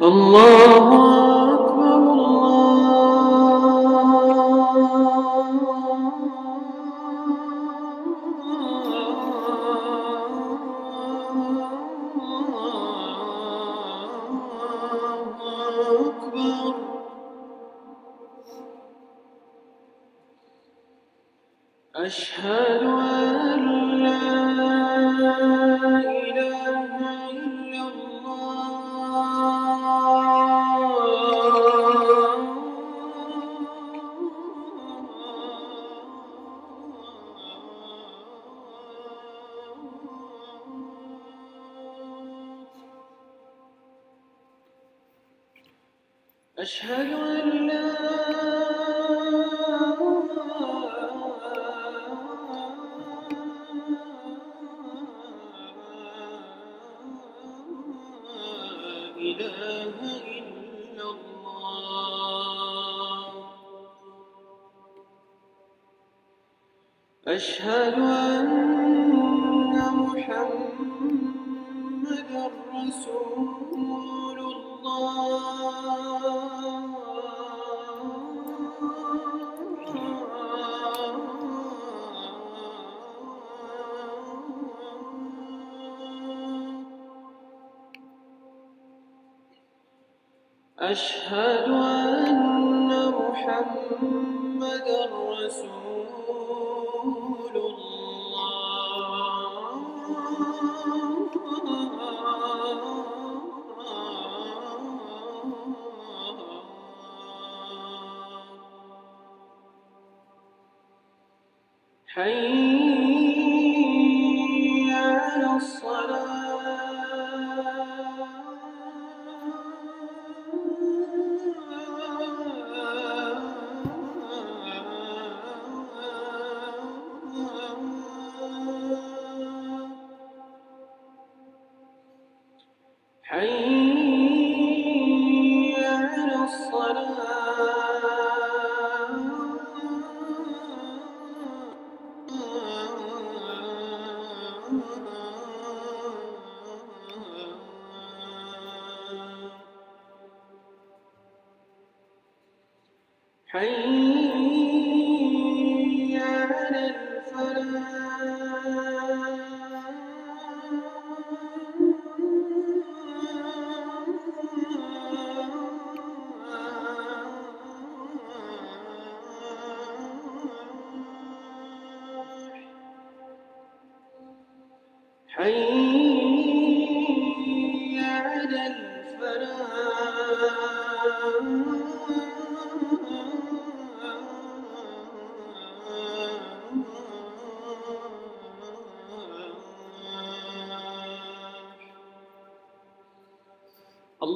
الله أشهد أن محمد رسول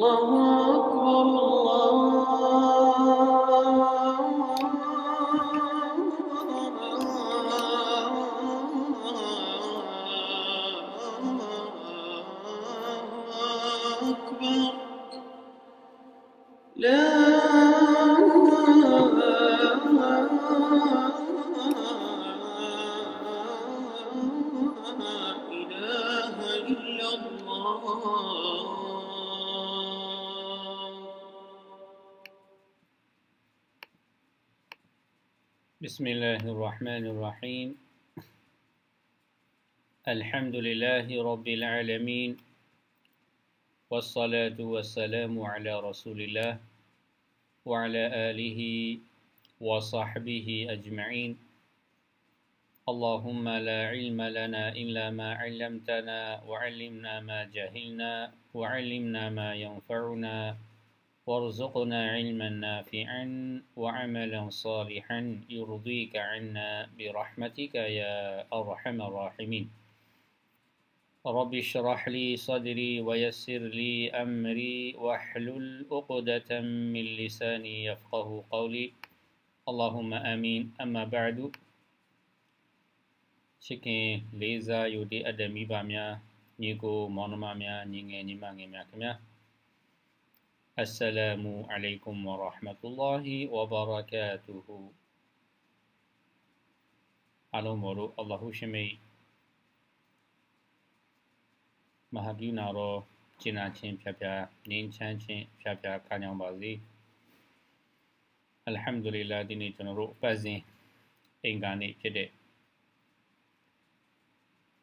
الله أكبر الله بسم الله الرحمن الرحيم الحمد لله رب العالمين والصلاة والسلام على رسول الله وعلى آله وصحبه أجمعين اللهم لا علم لنا إلا ما علمتنا وعلمنا ما جهلنا وعلمنا ما ينفعنا وارزقنا علما نافعا وعملا صالحا يرضيك عنا برحمتك يا أرحم الراحمين رب اشرح لي صدري ويسر لي أمري واحلل عقدة من لساني يفقه قولي اللهم آمين أما بعد ချစ်ခင်လေးစားယူတည်အပ်တဲ့မိဘများညီကိုမောင်နှမများညီငယ်ညီမငယ်များခင်ဗျာ السلام عليكم ورحمة الله وبركاته အလုံးမလို့အလ္လာဟူရှိမိမဟာကိနာရောကျင်နာချင်းဖြာဖြာငင်းချမ်းချင်းဖြာဖြာခံကြောင်းပါစေအလ်ဟမ်ဒူလ illah ဒီနေ့ကျွန်တော်တို့အပတ်စဉ်အင်္ဂါနေ့ဖြစ်တဲ့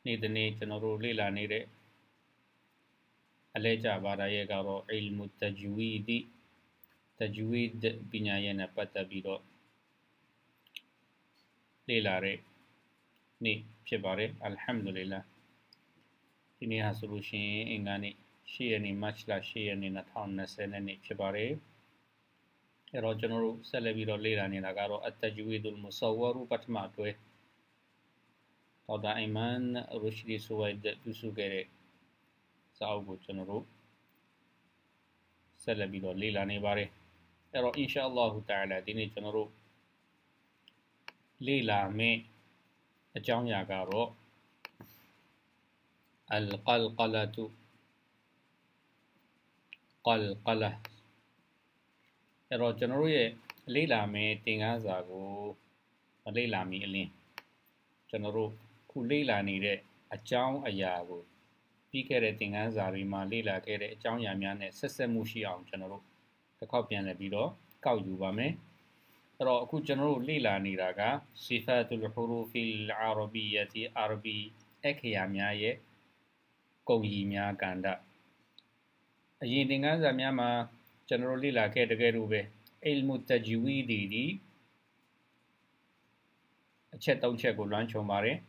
နေ့တနေ့ကျွန်တော်တို့လေ့လာနေတဲ့အလဲကျဘာသာရေးကတော့ ilm tajwid tajwid ပညာရေးနဲ့ပတ်သက်ပြီးတော့လေ့လာတဲ့နေ့ဖြစ်ပါတယ် alhamdulillah ဒီနေ့ဟာဆိုလို့ရှိရင်အင်္ဂါနေ့10ရက်နေ့ March လ10ရက်နေ့2020နဲ့နေ့ဖြစ်ပါတယ်အဲ့တော့ကျွန်တော်တို့ဆက်လက်ပြီးတော့လေ့လာနေတာကတော့ at-tajwidul musawwar ပထမအတွဲဒေါက်တာအိုင်မန်ရူရှိဒီဆိုဝိုင်ဒ်ပြုစုခဲ့တဲ့စာအုပ်ကိုကျွန်တော်တို့ဆက်လက်ပြီးတော့လေ့လာနေပါတယ်အဲ့တော့ inshallah တာလာဒီနေ့ကျွန်တော်တို့လေ့လာမယ့်အကြောင်းအရာကတော့ القلقلة قلقلة အဲ့တော့ကျွန်တော်တို့ရဲ့လေ့လာမယ့်သင်ခန်းစာကိုမလေ့လာမီအလင်းကျွန်တော်တို့ခုလေ့လာနေတဲ့အကြောင်းအရာကိုပြီးခဲ့တဲ့သင်ခန်းစာတွေမှာလေ့လာခဲ့တဲ့အကြောင်းအရာများနဲ့ဆက်ဆက်မှုရှိအောင်ကျွန်တော်တို့တစ်ခေါက်ပြန်လည်ပြီးတော့ကောက်ယူပါမယ်အဲ့တော့အခုကျွန်တော်တို့လေ့လာနေတာက Sifatul Hurufi al-Arabiyyati Arabi အခရာများရဲ့ကုံကြီးများကန္တအရင်သင်ခန်းစာများမှာကျွန်တော်တို့လေ့လာခဲ့တကယ်လို့ပဲ ilmu tajwidi ဒီအချက်၃ချက်ကိုလွှမ်းခြုံပါတယ်။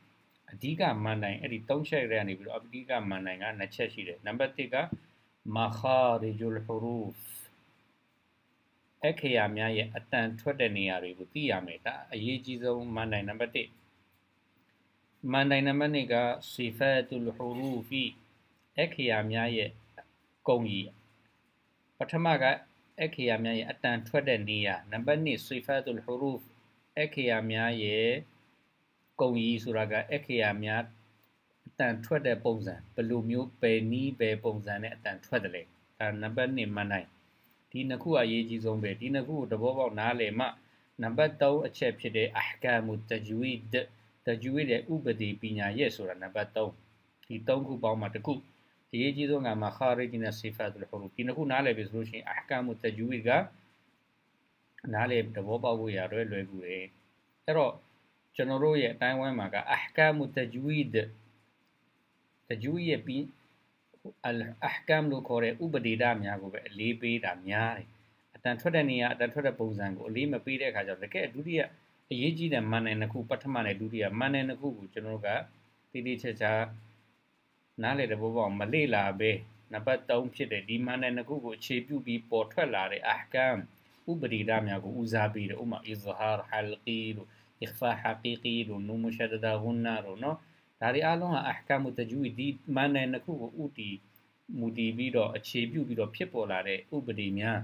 အဓိကမန်တိုင်အဲ့ဒီ၃ချက်တည်းကနေပြီးတော့အဓိကမန်တိုင်က၂ချက်ရှိတယ်နံပါတ်၁ကမခာရီဂျူလ်ဟူရူဖ်အခရာများရဲ့အတန်ထွက်တဲ့နေရာတွေကိုသိရမယ်ဒါအရေးကြီးဆုံးမန်တိုင်နံပါတ်1မန်တိုင်နံပါတ်2ကစီဖတ်တူလ်ဟူရူဖီအခရာများရဲ့ကုံကြီးပထမကအခရာများရဲ့အတန်ထွက်တဲ့နေရာနံပါတ်2စီဖတ်တူလ်ဟူရူဖ်အခရာများရဲ့ကုံကြီးဆိုတာကအခေယာများအတန်ထွက်တဲ့ပုံစံဘယ်လိုမျိုးပယ်နီးပယ်ပုံစံနဲ့အတန်ထွက်တယ်လဲဒါနံပါတ်1မှတ်နိုင်ဒီနှစ်ခုအရေးကြီးဆုံးပဲဒီနှစ်ခုကိုသဘောပေါက်နားလည်မှနံပါတ်3အချက်ဖြစ်တဲ့အာကမ်မူတဂျူဝီဒ်တဂျူဝီဒ်ဥပဒေပညာရဲ့ဆိုတာနံပါတ်3ဒီ3ခုပေါင်းမှာတစ်ခုအရေးကြီးဆုံးကမှာခါရီဂျီနာစီဖတ်လို့ခေါ်လို့ဒီနှစ်ခုနားလည်ပြီဆိုလို့ရှိရင်အာကမ်မူတဂျူဝီကနားလည်သဘောပေါက်ဖို့ရလွယ်လွယ်ကူတယ်အဲ့တော့ကျွန်တော်တို့ရဲ့အတိုင်းဝိုင်းမှာကအဟ်ကာမုတဂျူဝီဒ်တဂျူဝီရဲ့ပြီးအလ်အဟ်ကာမ်လို့ခေါ်တဲ့ဥပဒေဓာတ်များကိုပဲအလေးပေးတာများတယ်အတန်ထွက်တဲ့နေရာအတန်ထွက်တဲ့ပုံစံကိုအလေးမပေးတဲ့အခါကျတော့တကယ်ဒုတိယအရေးကြီးတဲ့မန်နယ်နှစ်ခုပထမနဲ့ဒုတိယမန်နယ်နှစ်ခုကိုကျွန်တော်တို့ကတိတိကျကျနားလေတဲ့ဘောပေါ့မလေ့လာပဲနံပါတ်3ဖြစ်တဲ့ဒီမန်နယ်နှစ်ခုကိုအခြေပြုပြီးပေါ်ထွက်လာတဲ့အဟ်ကမ်ဥပဒေဓာတ်များကိုဦးစားပေးတယ်ဥပမာအီဇဟာရဟလ်ကီလို့ ikhfa haqiqi လို့နူမူရှာဒဒါဂွန်နာလို့နော်ဒါတွေအားလုံးဟာအဟ်ကာမူတဂျူဒီမန်နယ်တစ်ခုကိုဥတီမူတည်ပြီးတော့အခြေပြုပြီးတော့ဖြစ်ပေါ်လာတဲ့ဥပဒေများ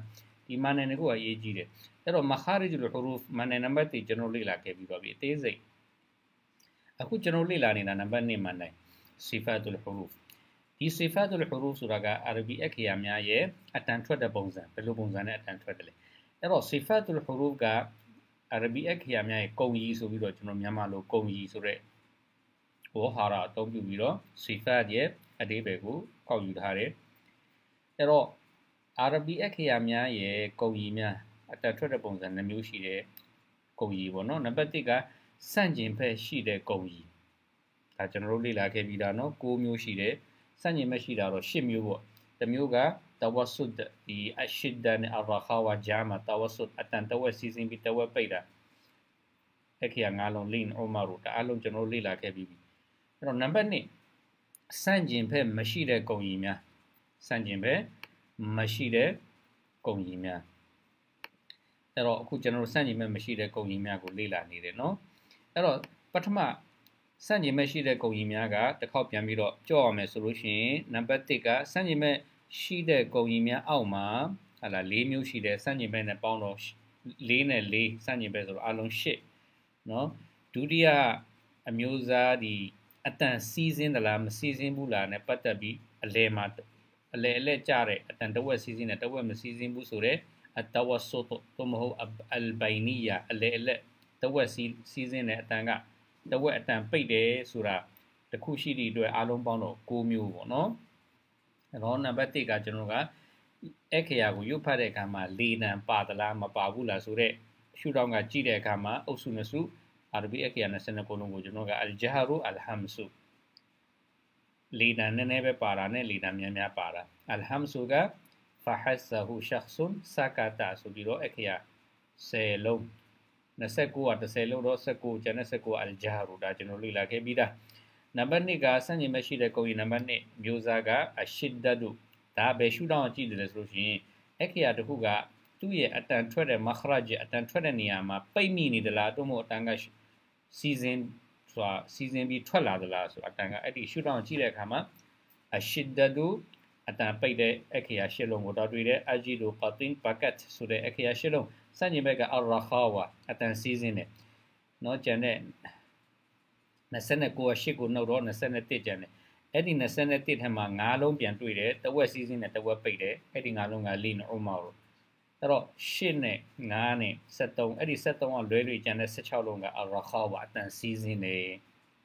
ဒီမန်နယ်တစ်ခုကအရေးကြီးတယ်အဲ့တော့မခါရီဂျူလ်ဟူရူဖ်မန်နယ်နံပါတ်3ကျွန်တော်လေ့လာခဲ့ပြီးပါပြီအသေးစိတ်အခုကျွန်တော်လေ့လာနေတာနံပါတ်1မန်နယ်စီဖတ်ူလ်ဟူရူဖ်ဒီစီဖတ်ူလ်ဟူရူဖ်ဆိုတာကအရဘီအခရာများရဲ့အတန်ထွက်တဲ့ပုံစံဘယ်လိုပုံစံနဲ့အတန်ထွက်တယ်လဲအဲ့တော့စီဖတ်ူလ်ဟူရူဖ်က RBX ခရများရဲ့ကုံကြီးဆိုပြီးတော့ကျွန်တော်မြန်မာလိုကုံကြီးဆိုတဲ့ဟောဟာရအသုံးပြုပြီးတော့ sifat ရဲ့အသေးပဲကိုကောက်ယူထားတယ်။အဲတော့ RBX ခရများရဲ့ကုံကြီးများအတက်ထွက်တဲ့ပုံစံနှမျိုးရှိတဲ့ကုံကြီးပေါ့နော်။နံပါတ်1ကစန့်ကျင်ဘက်ရှိတဲ့ကုံကြီး။ဒါကျွန်တော်တို့လေ့လာခဲ့ပြီးတာနော်။6မျိုးရှိတယ်။စန့်ကျင်ဘက်ရှိတာတော့8မျိုးပေါ့။တစ်မျိုးက tawasud ဒီ ashidda နဲ့ arraha ဝါ jama tawasud အတန်တဝက်စီစဉ်ပြီးတဝက်ပိတ်တာအဲ့ခေတ်ကငါလုံး lean umar တို့ဒါအလုံးကျွန်တော်လေ့လာခဲ့ပြီးပြီအဲ့တော့နံပါတ်1စန့်ကျင်ဘက်မရှိတဲ့ကုံကြီးများစန့်ကျင်ဘက်မရှိတဲ့ကုံကြီးများအဲ့တော့အခုကျွန်တော်တို့စန့်ကျင်ဘက်မရှိတဲ့ကုံကြီးများကိုလေ့လာနေတယ်နော်အဲ့တော့ပထမစန့်ကျင်ဘက်ရှိတဲ့ကုံကြီးများကတစ်ခေါက်ပြန်ပြီးတော့ကြောက်ရမယ်ဆိုလို့ရှိရင်နံပါတ်1ကစန့်ကျင်ဘက်ရှိတဲ့ကုန်ရင်များအောက်မှာဟာလာ၄မျိုးရှိတယ်စန့်ကျင်ဘက်နဲ့ပေါင်းတော့၄နဲ့၄စန့်ကျင်ဘက်ဆိုတော့အလုံး၈เนาะဒုတိယအမျိုးသားဒီအတန်စီးစင်းသလားမစီးစင်းဘူးလားနဲ့ပတ်သက်ပြီးအလဲမှာအလဲအလဲကြတဲ့အတန်တဝက်စီးစင်းနဲ့တဝက်မစီးစင်းဘူးဆိုတော့အတဝဆုတ်တို့မဟုတ်အလ်ဘိုင်နီယာအလဲအလဲတဝက်စီးစီးစင်းတဲ့အတန်ကတဝက်အတန်ပိတ်တယ်ဆိုတာတခုရှိသည့်အတွက်အလုံးပေါင်းတော့၉မျိုးပေါ့เนาะရောနံပါတ်1ကကျွန်တော်ကအခရာကိုရုပ်ဖတ်တဲ့အခါမှာလေနံပါသလားမပါဘူးလားဆိုတော့ရှုထောင့်ကကြည့်တဲ့အခါမှာအုပ်စုနှစ်စု RB အခရာ22ခုလုံးကိုကျွန်တော်ကအလ်ဂျဟာရူအလ်ဟမ်ဆုလေနံနည်းနည်းပဲပါတာနဲ့လေနံများများပါတာအလ်ဟမ်ဆုကဖဟက်ဆဟူရှခ်ဆွန်ဆာကာတာဆိုပြီးတော့အခရာ10လုံး29က10လုံးတော့19ကျန်တဲ့19အလ်ဂျဟာရူဒါကျွန်တော်လေ့လာခဲ့ပြီးသားနံပါတ်1ကဆန့်ကျင်ဘက်ရှိတဲ့ကုန်ရည်နံပါတ်1မျိုးစားကအရှစ်ဓာတုဒါပဲရှုထောင့်ကြည့်တယ်ဆိုလို့ရှိရင်အခရာတစ်ခုကသူ့ရဲ့အတန်ထွက်တဲ့မခရဂျ်အတန်ထွက်တဲ့နေရာမှာပိတ်မိနေသလားသို့မဟုတ်အတန်ကစီစဉ်ဆိုတာစီစဉ်ပြီးထွက်လာသလားဆိုအတန်ကအဲ့ဒီရှုထောင့်ကြည့်တဲ့အခါမှာအရှစ်ဓာတုအတန်ပိတ်တဲ့အခရာရှစ်လုံးကိုတော့တွေ့တဲ့အဂျီလိုကတင်ပကတ်ဆိုတဲ့အခရာရှစ်လုံးစံကျင်ဘက်ကအရာခါဝါအတန်စီစဉ်တယ်နော်ကျန်တဲ့29က8ကိုနှုတ်တော့21ကျန်တယ်အဲ့ဒီ21ထဲမှာ9လုံးပြန်တွေ့တယ်တဝက်စီးစီးနဲ့တဝက်ပိတ်တယ်အဲ့ဒီ9လုံးကလီနော်ဥမာတို့အဲ့တော့8နဲ့9နဲ့73အဲ့ဒီ73ကလွဲတွေကျန်တဲ့16လုံးကအရခေါပါအတန်စီးစင်းနေ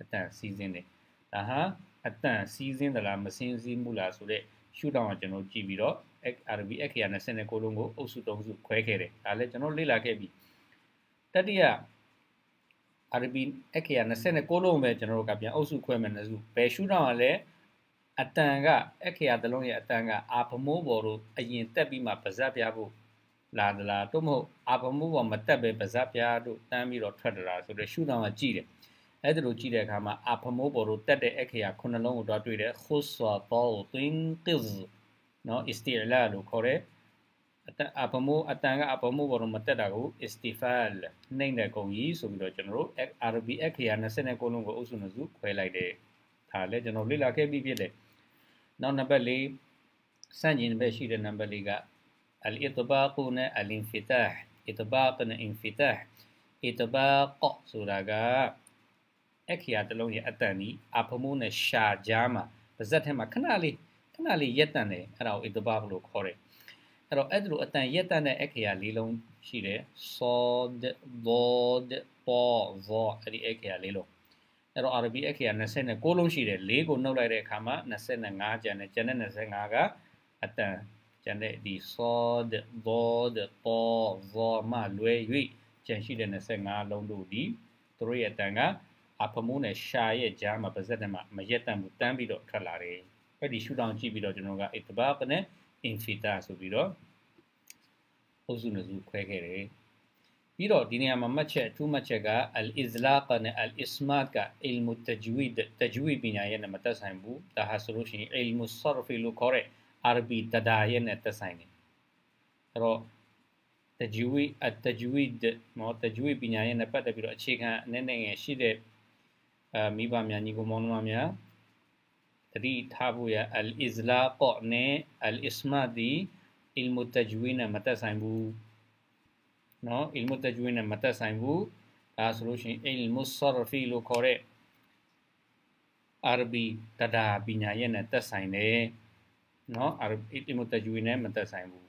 အတန်စီးစင်းနေဒါဟာအတန်စီးစင်းသလားမစင်းစည်းမှုလားဆိုတော့ရှုထောင့်ကကျွန်တော်ကြည့်ပြီးတော့ RB အခရာ29လုံးကိုအုပ်စု၃စုခွဲခဲ့တယ်ဒါလည်းကျွန်တော်လေ့လာခဲ့ပြီးတတိယ RB အခရာ29လုံးပဲကျွန်တော်တို့ကပြန်အုပ်စုခွဲမယ်နစုဘယ်ရှူတော့လဲအတန်ကအခရာတလုံးရဲ့အတန်ကအာဗမိုးပေါ်တို့အရင်တက်ပြီးမှပါဇက်ပြဖို့လာသလားတို့မဟုတ်အာဗမိုးပေါ်မတက်ပဲပါဇက်ပြတို့တန်းပြီးတော့ထွက်တလားဆိုတော့ရှူတော့ကကြည့်တယ်အဲ့ဒါလိုကြည့်တဲ့အခါမှာအာဖမိုးပေါ်တို့တက်တဲ့အခရာခုနှလုံးကိုတော့တွေ့တယ်ခုဆွာဘောသွင်းကိဇ်နော်အစ္စတီလာလို့ခေါ်တယ်အတန်အပမိုးအတန်ကအပမိုးဘောလုံးမတက်တာကို istifal နှိမ့်တဲ့ကုန်ကြီးဆိုပြီးတော့ကျွန်တော်တို့ RB အခရာ29လုံးကိုအုပ်စုနှစုခွဲလိုက်တဲ့ဒါလည်းကျွန်တော်လေ့လာခဲ့ပြီးဖြစ်တယ်နောက်နံပါတ်၄စန့်ကျင်ဘက်ရှိတဲ့နံပါတ်၄က al-itbaq နဲ့ al-infitah itbaq နဲ့ infitah itbaq ဆိုတာကအခရာတစ်လုံးရဲ့အတန်ကြီးအဖမိုးနဲ့ရှာကြားမှာပါဇက်ထဲမှာခဏလေးခဏလေးရက်တန်တယ်အဲ့ဒါကို itbaq လို့ခေါ်တယ်အဲ့တော့အဲ့ဒါလိုအတန်ရက်တန်တဲ့အခရာလေးလုံးရှိတယ် sod bod po vo အဲ့ဒီအခရာလေးလုံးအဲ့တော့ RB အခရာ29လုံးရှိတယ်၄ကိုနှုတ်လိုက်တဲ့အခါမှာ25ကျန်တယ်ကျန်တဲ့25ကအတန်ကျန်တဲ့ဒီ sod bod po vo မှလွဲ၍ကျန်ရှိတဲ့25လုံးတို့ဒီသူတို့ရဲ့အတန်ကအဖမိုးနဲ့ရှာရဲ့ကြားမှာပါဇက်တမှာမရက်တန်ဘူးတန်းပြီးတော့ထွက်လာတယ်အဲ့ဒီရှူတောင်ကြည့်ပြီးတော့ကျွန်တော်က itbaq နဲ့ infita ဆိုပြီးတော့အုပ်စုနှစ်စုခွဲခဲ့တယ်ပြီးတော့ဒီနေရာမှာမှတ်ချက်ထူးမှတ်ချက်က al izlaq နဲ့ al ismat က ilm tajwid tajwid ပညာရဲ့နဲ့မသက်ဆိုင်ဘူးဒါဟာဆိုလို့ရှိရင် ilm sarf လို့ခေါ်တဲ့ arabi တဒါရဲ့နဲ့သက်ဆိုင်တယ်အဲ့တော့ tajwid at tajwid မော tajwid ပညာရဲ့နဲ့ပတ်သက်ပြီးတော့အခြေခံအနေနဲ့ငယ်ရှိတဲ့အာမိဘများညီကိုမောင်နှမများတတိထားဖို့ရအလ်အစ္စလာကော့နဲ့အလ်အစ္စမာဒီအီလ်မုတဂျဝီနဲ့မသက်ဆိုင်ဘူးနော်အီလ်မုတဂျဝီနဲ့မသက်ဆိုင်ဘူးဒါဆိုလို့ရှိရင်အီလ်မုဆရဖီလို့ခေါ်တဲ့အာရဘီတဒါပညာရဲ့နဲ့သက်ဆိုင်တယ်နော်အာရဘီအီလ်မုတဂျဝီနဲ့မသက်ဆိုင်ဘူး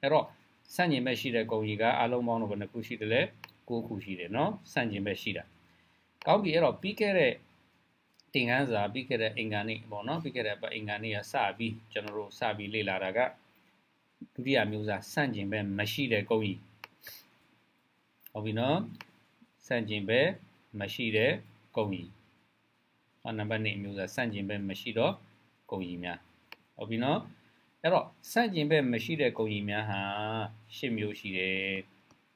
အဲ့တော့ဆန့်ကျင်ဘက်ရှိတဲ့ဂုံကြီးကအလုံးပေါင်းတော့ဘယ်နှခုရှိတယ်လဲ၉ခုရှိတယ်နော်ဆန့်ကျင်ဘက်ရှိတာကောင်းပြီအဲ့တော့ပြီးခဲ့တဲ့တင်ကန်းစာပြီးခဲ့တဲ့အင်္ဂါနေ့ပေါ့နော်ပြီးခဲ့တဲ့ပတ်အင်္ဂါနေ့ကစပြီးကျွန်တော်တို့စပြီးလေ့လာတာကဒုတိယမျိုးစာဆန့်ကျင်ဘက်မရှိတဲ့ကုန်းကြီးဟုတ်ပြီနော်ဆန့်ကျင်ဘက်မရှိတဲ့ကုန်းကြီးဟောနံပါတ်1မျိုးစာဆန့်ကျင်ဘက်မရှိတော့ကုန်းကြီးများဟုတ်ပြီနော်အဲ့တော့ဆန့်ကျင်ဘက်မရှိတဲ့ကုန်းကြီးများဟာ၈မျိုးရှိတယ်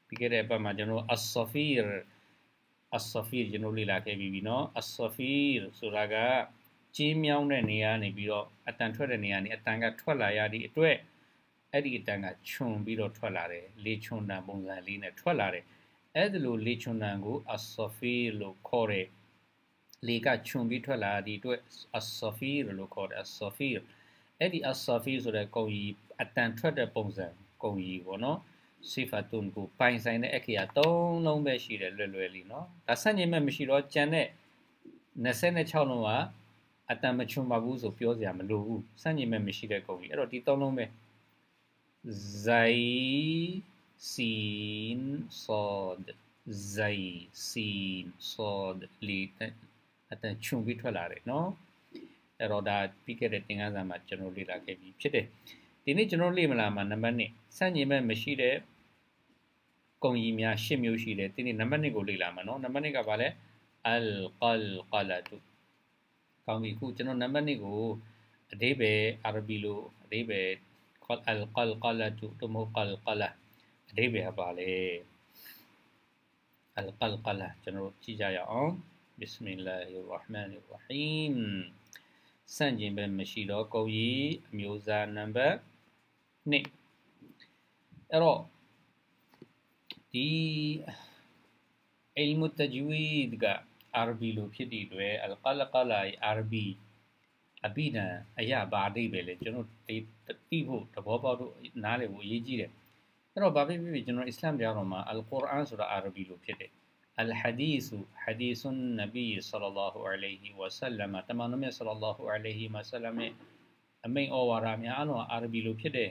ပြီးခဲ့တဲ့အပတ်မှာကျွန်တော်အဆော်ဖီရ်အဆဖီကျွန်တော်လေ့လာခဲ့ပြီးပြီနော်အဆဖီဆိုတာကကြီးမြောင်းတဲ့နေရာနေပြီးတော့အတန်ထွက်တဲ့နေရာနေအတန်ကထွက်လာရသည့်အတွက်အဲ့ဒီအတန်ကခြုံပြီးတော့ထွက်လာတယ်လေခြုံတန်ပုံစံလေးနဲ့ထွက်လာတယ်အဲ့ဒီလိုလေခြုံတန်ကိုအဆဖီလို့ခေါ်တယ်လေကခြုံပြီးထွက်လာသည့်အတွက်အဆဖီလို့ခေါ်တယ်အဆဖီအဲ့ဒီအဆဖီဆိုတဲ့ကုံကြီးအတန်ထွက်တဲ့ပုံစံကုံကြီးပေါ့နော်စီဖာတုန်ကိုပိုင်ဆိုင်တဲ့အခရာ၃လုံးပဲရှိတယ်လွယ်လွယ်လေးနော်ဒါဆန့်ကျင်မဲ့မရှိတော့ကြံတဲ့26လုံးကအတန်မချွန်ပါဘူးဆိုပြောစရာမလိုဘူးစန့်ကျင်မဲ့မရှိတဲ့ကုန်ကြီးအဲ့တော့ဒီ၃လုံးပဲဇိုင်စင်ဆောဒ်ဇိုင်စင်ဆောဒ်လီအတန်ချွန်ပြီးထွက်လာတယ်နော်အဲ့တော့ဒါပြီးခဲ့တဲ့သင်ခန်းစာမှာကျွန်တော်လေ့လာခဲ့ပြီးဖြစ်တယ်ဒီနေ့ကျွန်တော်လေ့မလာမှာနံပါတ်1စန့်ကျင်ဘက်မရှိတဲ့ကုန်ကြီးများ၈မျိုးရှိတယ်ဒီနေ့နံပါတ်1ကိုလေ့လာမှာနော်နံပါတ်1ကဘာလဲအလ်ကလ်ကလတုကောင်းပြီခုကျွန်တော်နံပါတ်1ကိုအသေးပဲအာရဘီလိုအသေးပဲကလ်အလ်ကလ်ကလတုတမောကလ်ကလအသေးပဲပါလေအလ်ကလ်ကလကျွန်တော်ကြည့်ကြရအောင်ဘစ်မီလာဟီရ်ဟ်မန်ရဟီမ်စန့်ကျင်ဘက်မရှိတော့ကုန်ကြီးအမျိုးအစားနံပါတ်1နှစ်အဲ့တော့ဒီ علم التجويد က عربي လို့ဖြစ်တဲ့အတွက် القلق لا عربي အပိဓာအရာဘာအိပဲလေကျွန်တော်ဒီတိဖို့သဘောပေါက်လို့နားလည်ဖို့အရေးကြီးတယ်အဲ့တော့ဘာဖြစ်ဖြစ်ကျွန်တော်အစ္စလာမ်ပြောတော့မှာအလ်ကုရ်အာန်ဆိုတာအာရဘီလိုဖြစ်တယ်အလ်ဟာဒီဆူဟာဒီဆွန်နဘီဆလ္လာဟူအလိုင်ဟီဝဆလမ်တမန်တော်မြတ်ဆလ္လာဟူအလိုင်ဟီဝဆလမ်အမိန်အော်ဝါရာများအလုံးအာရဘီလိုဖြစ်တယ်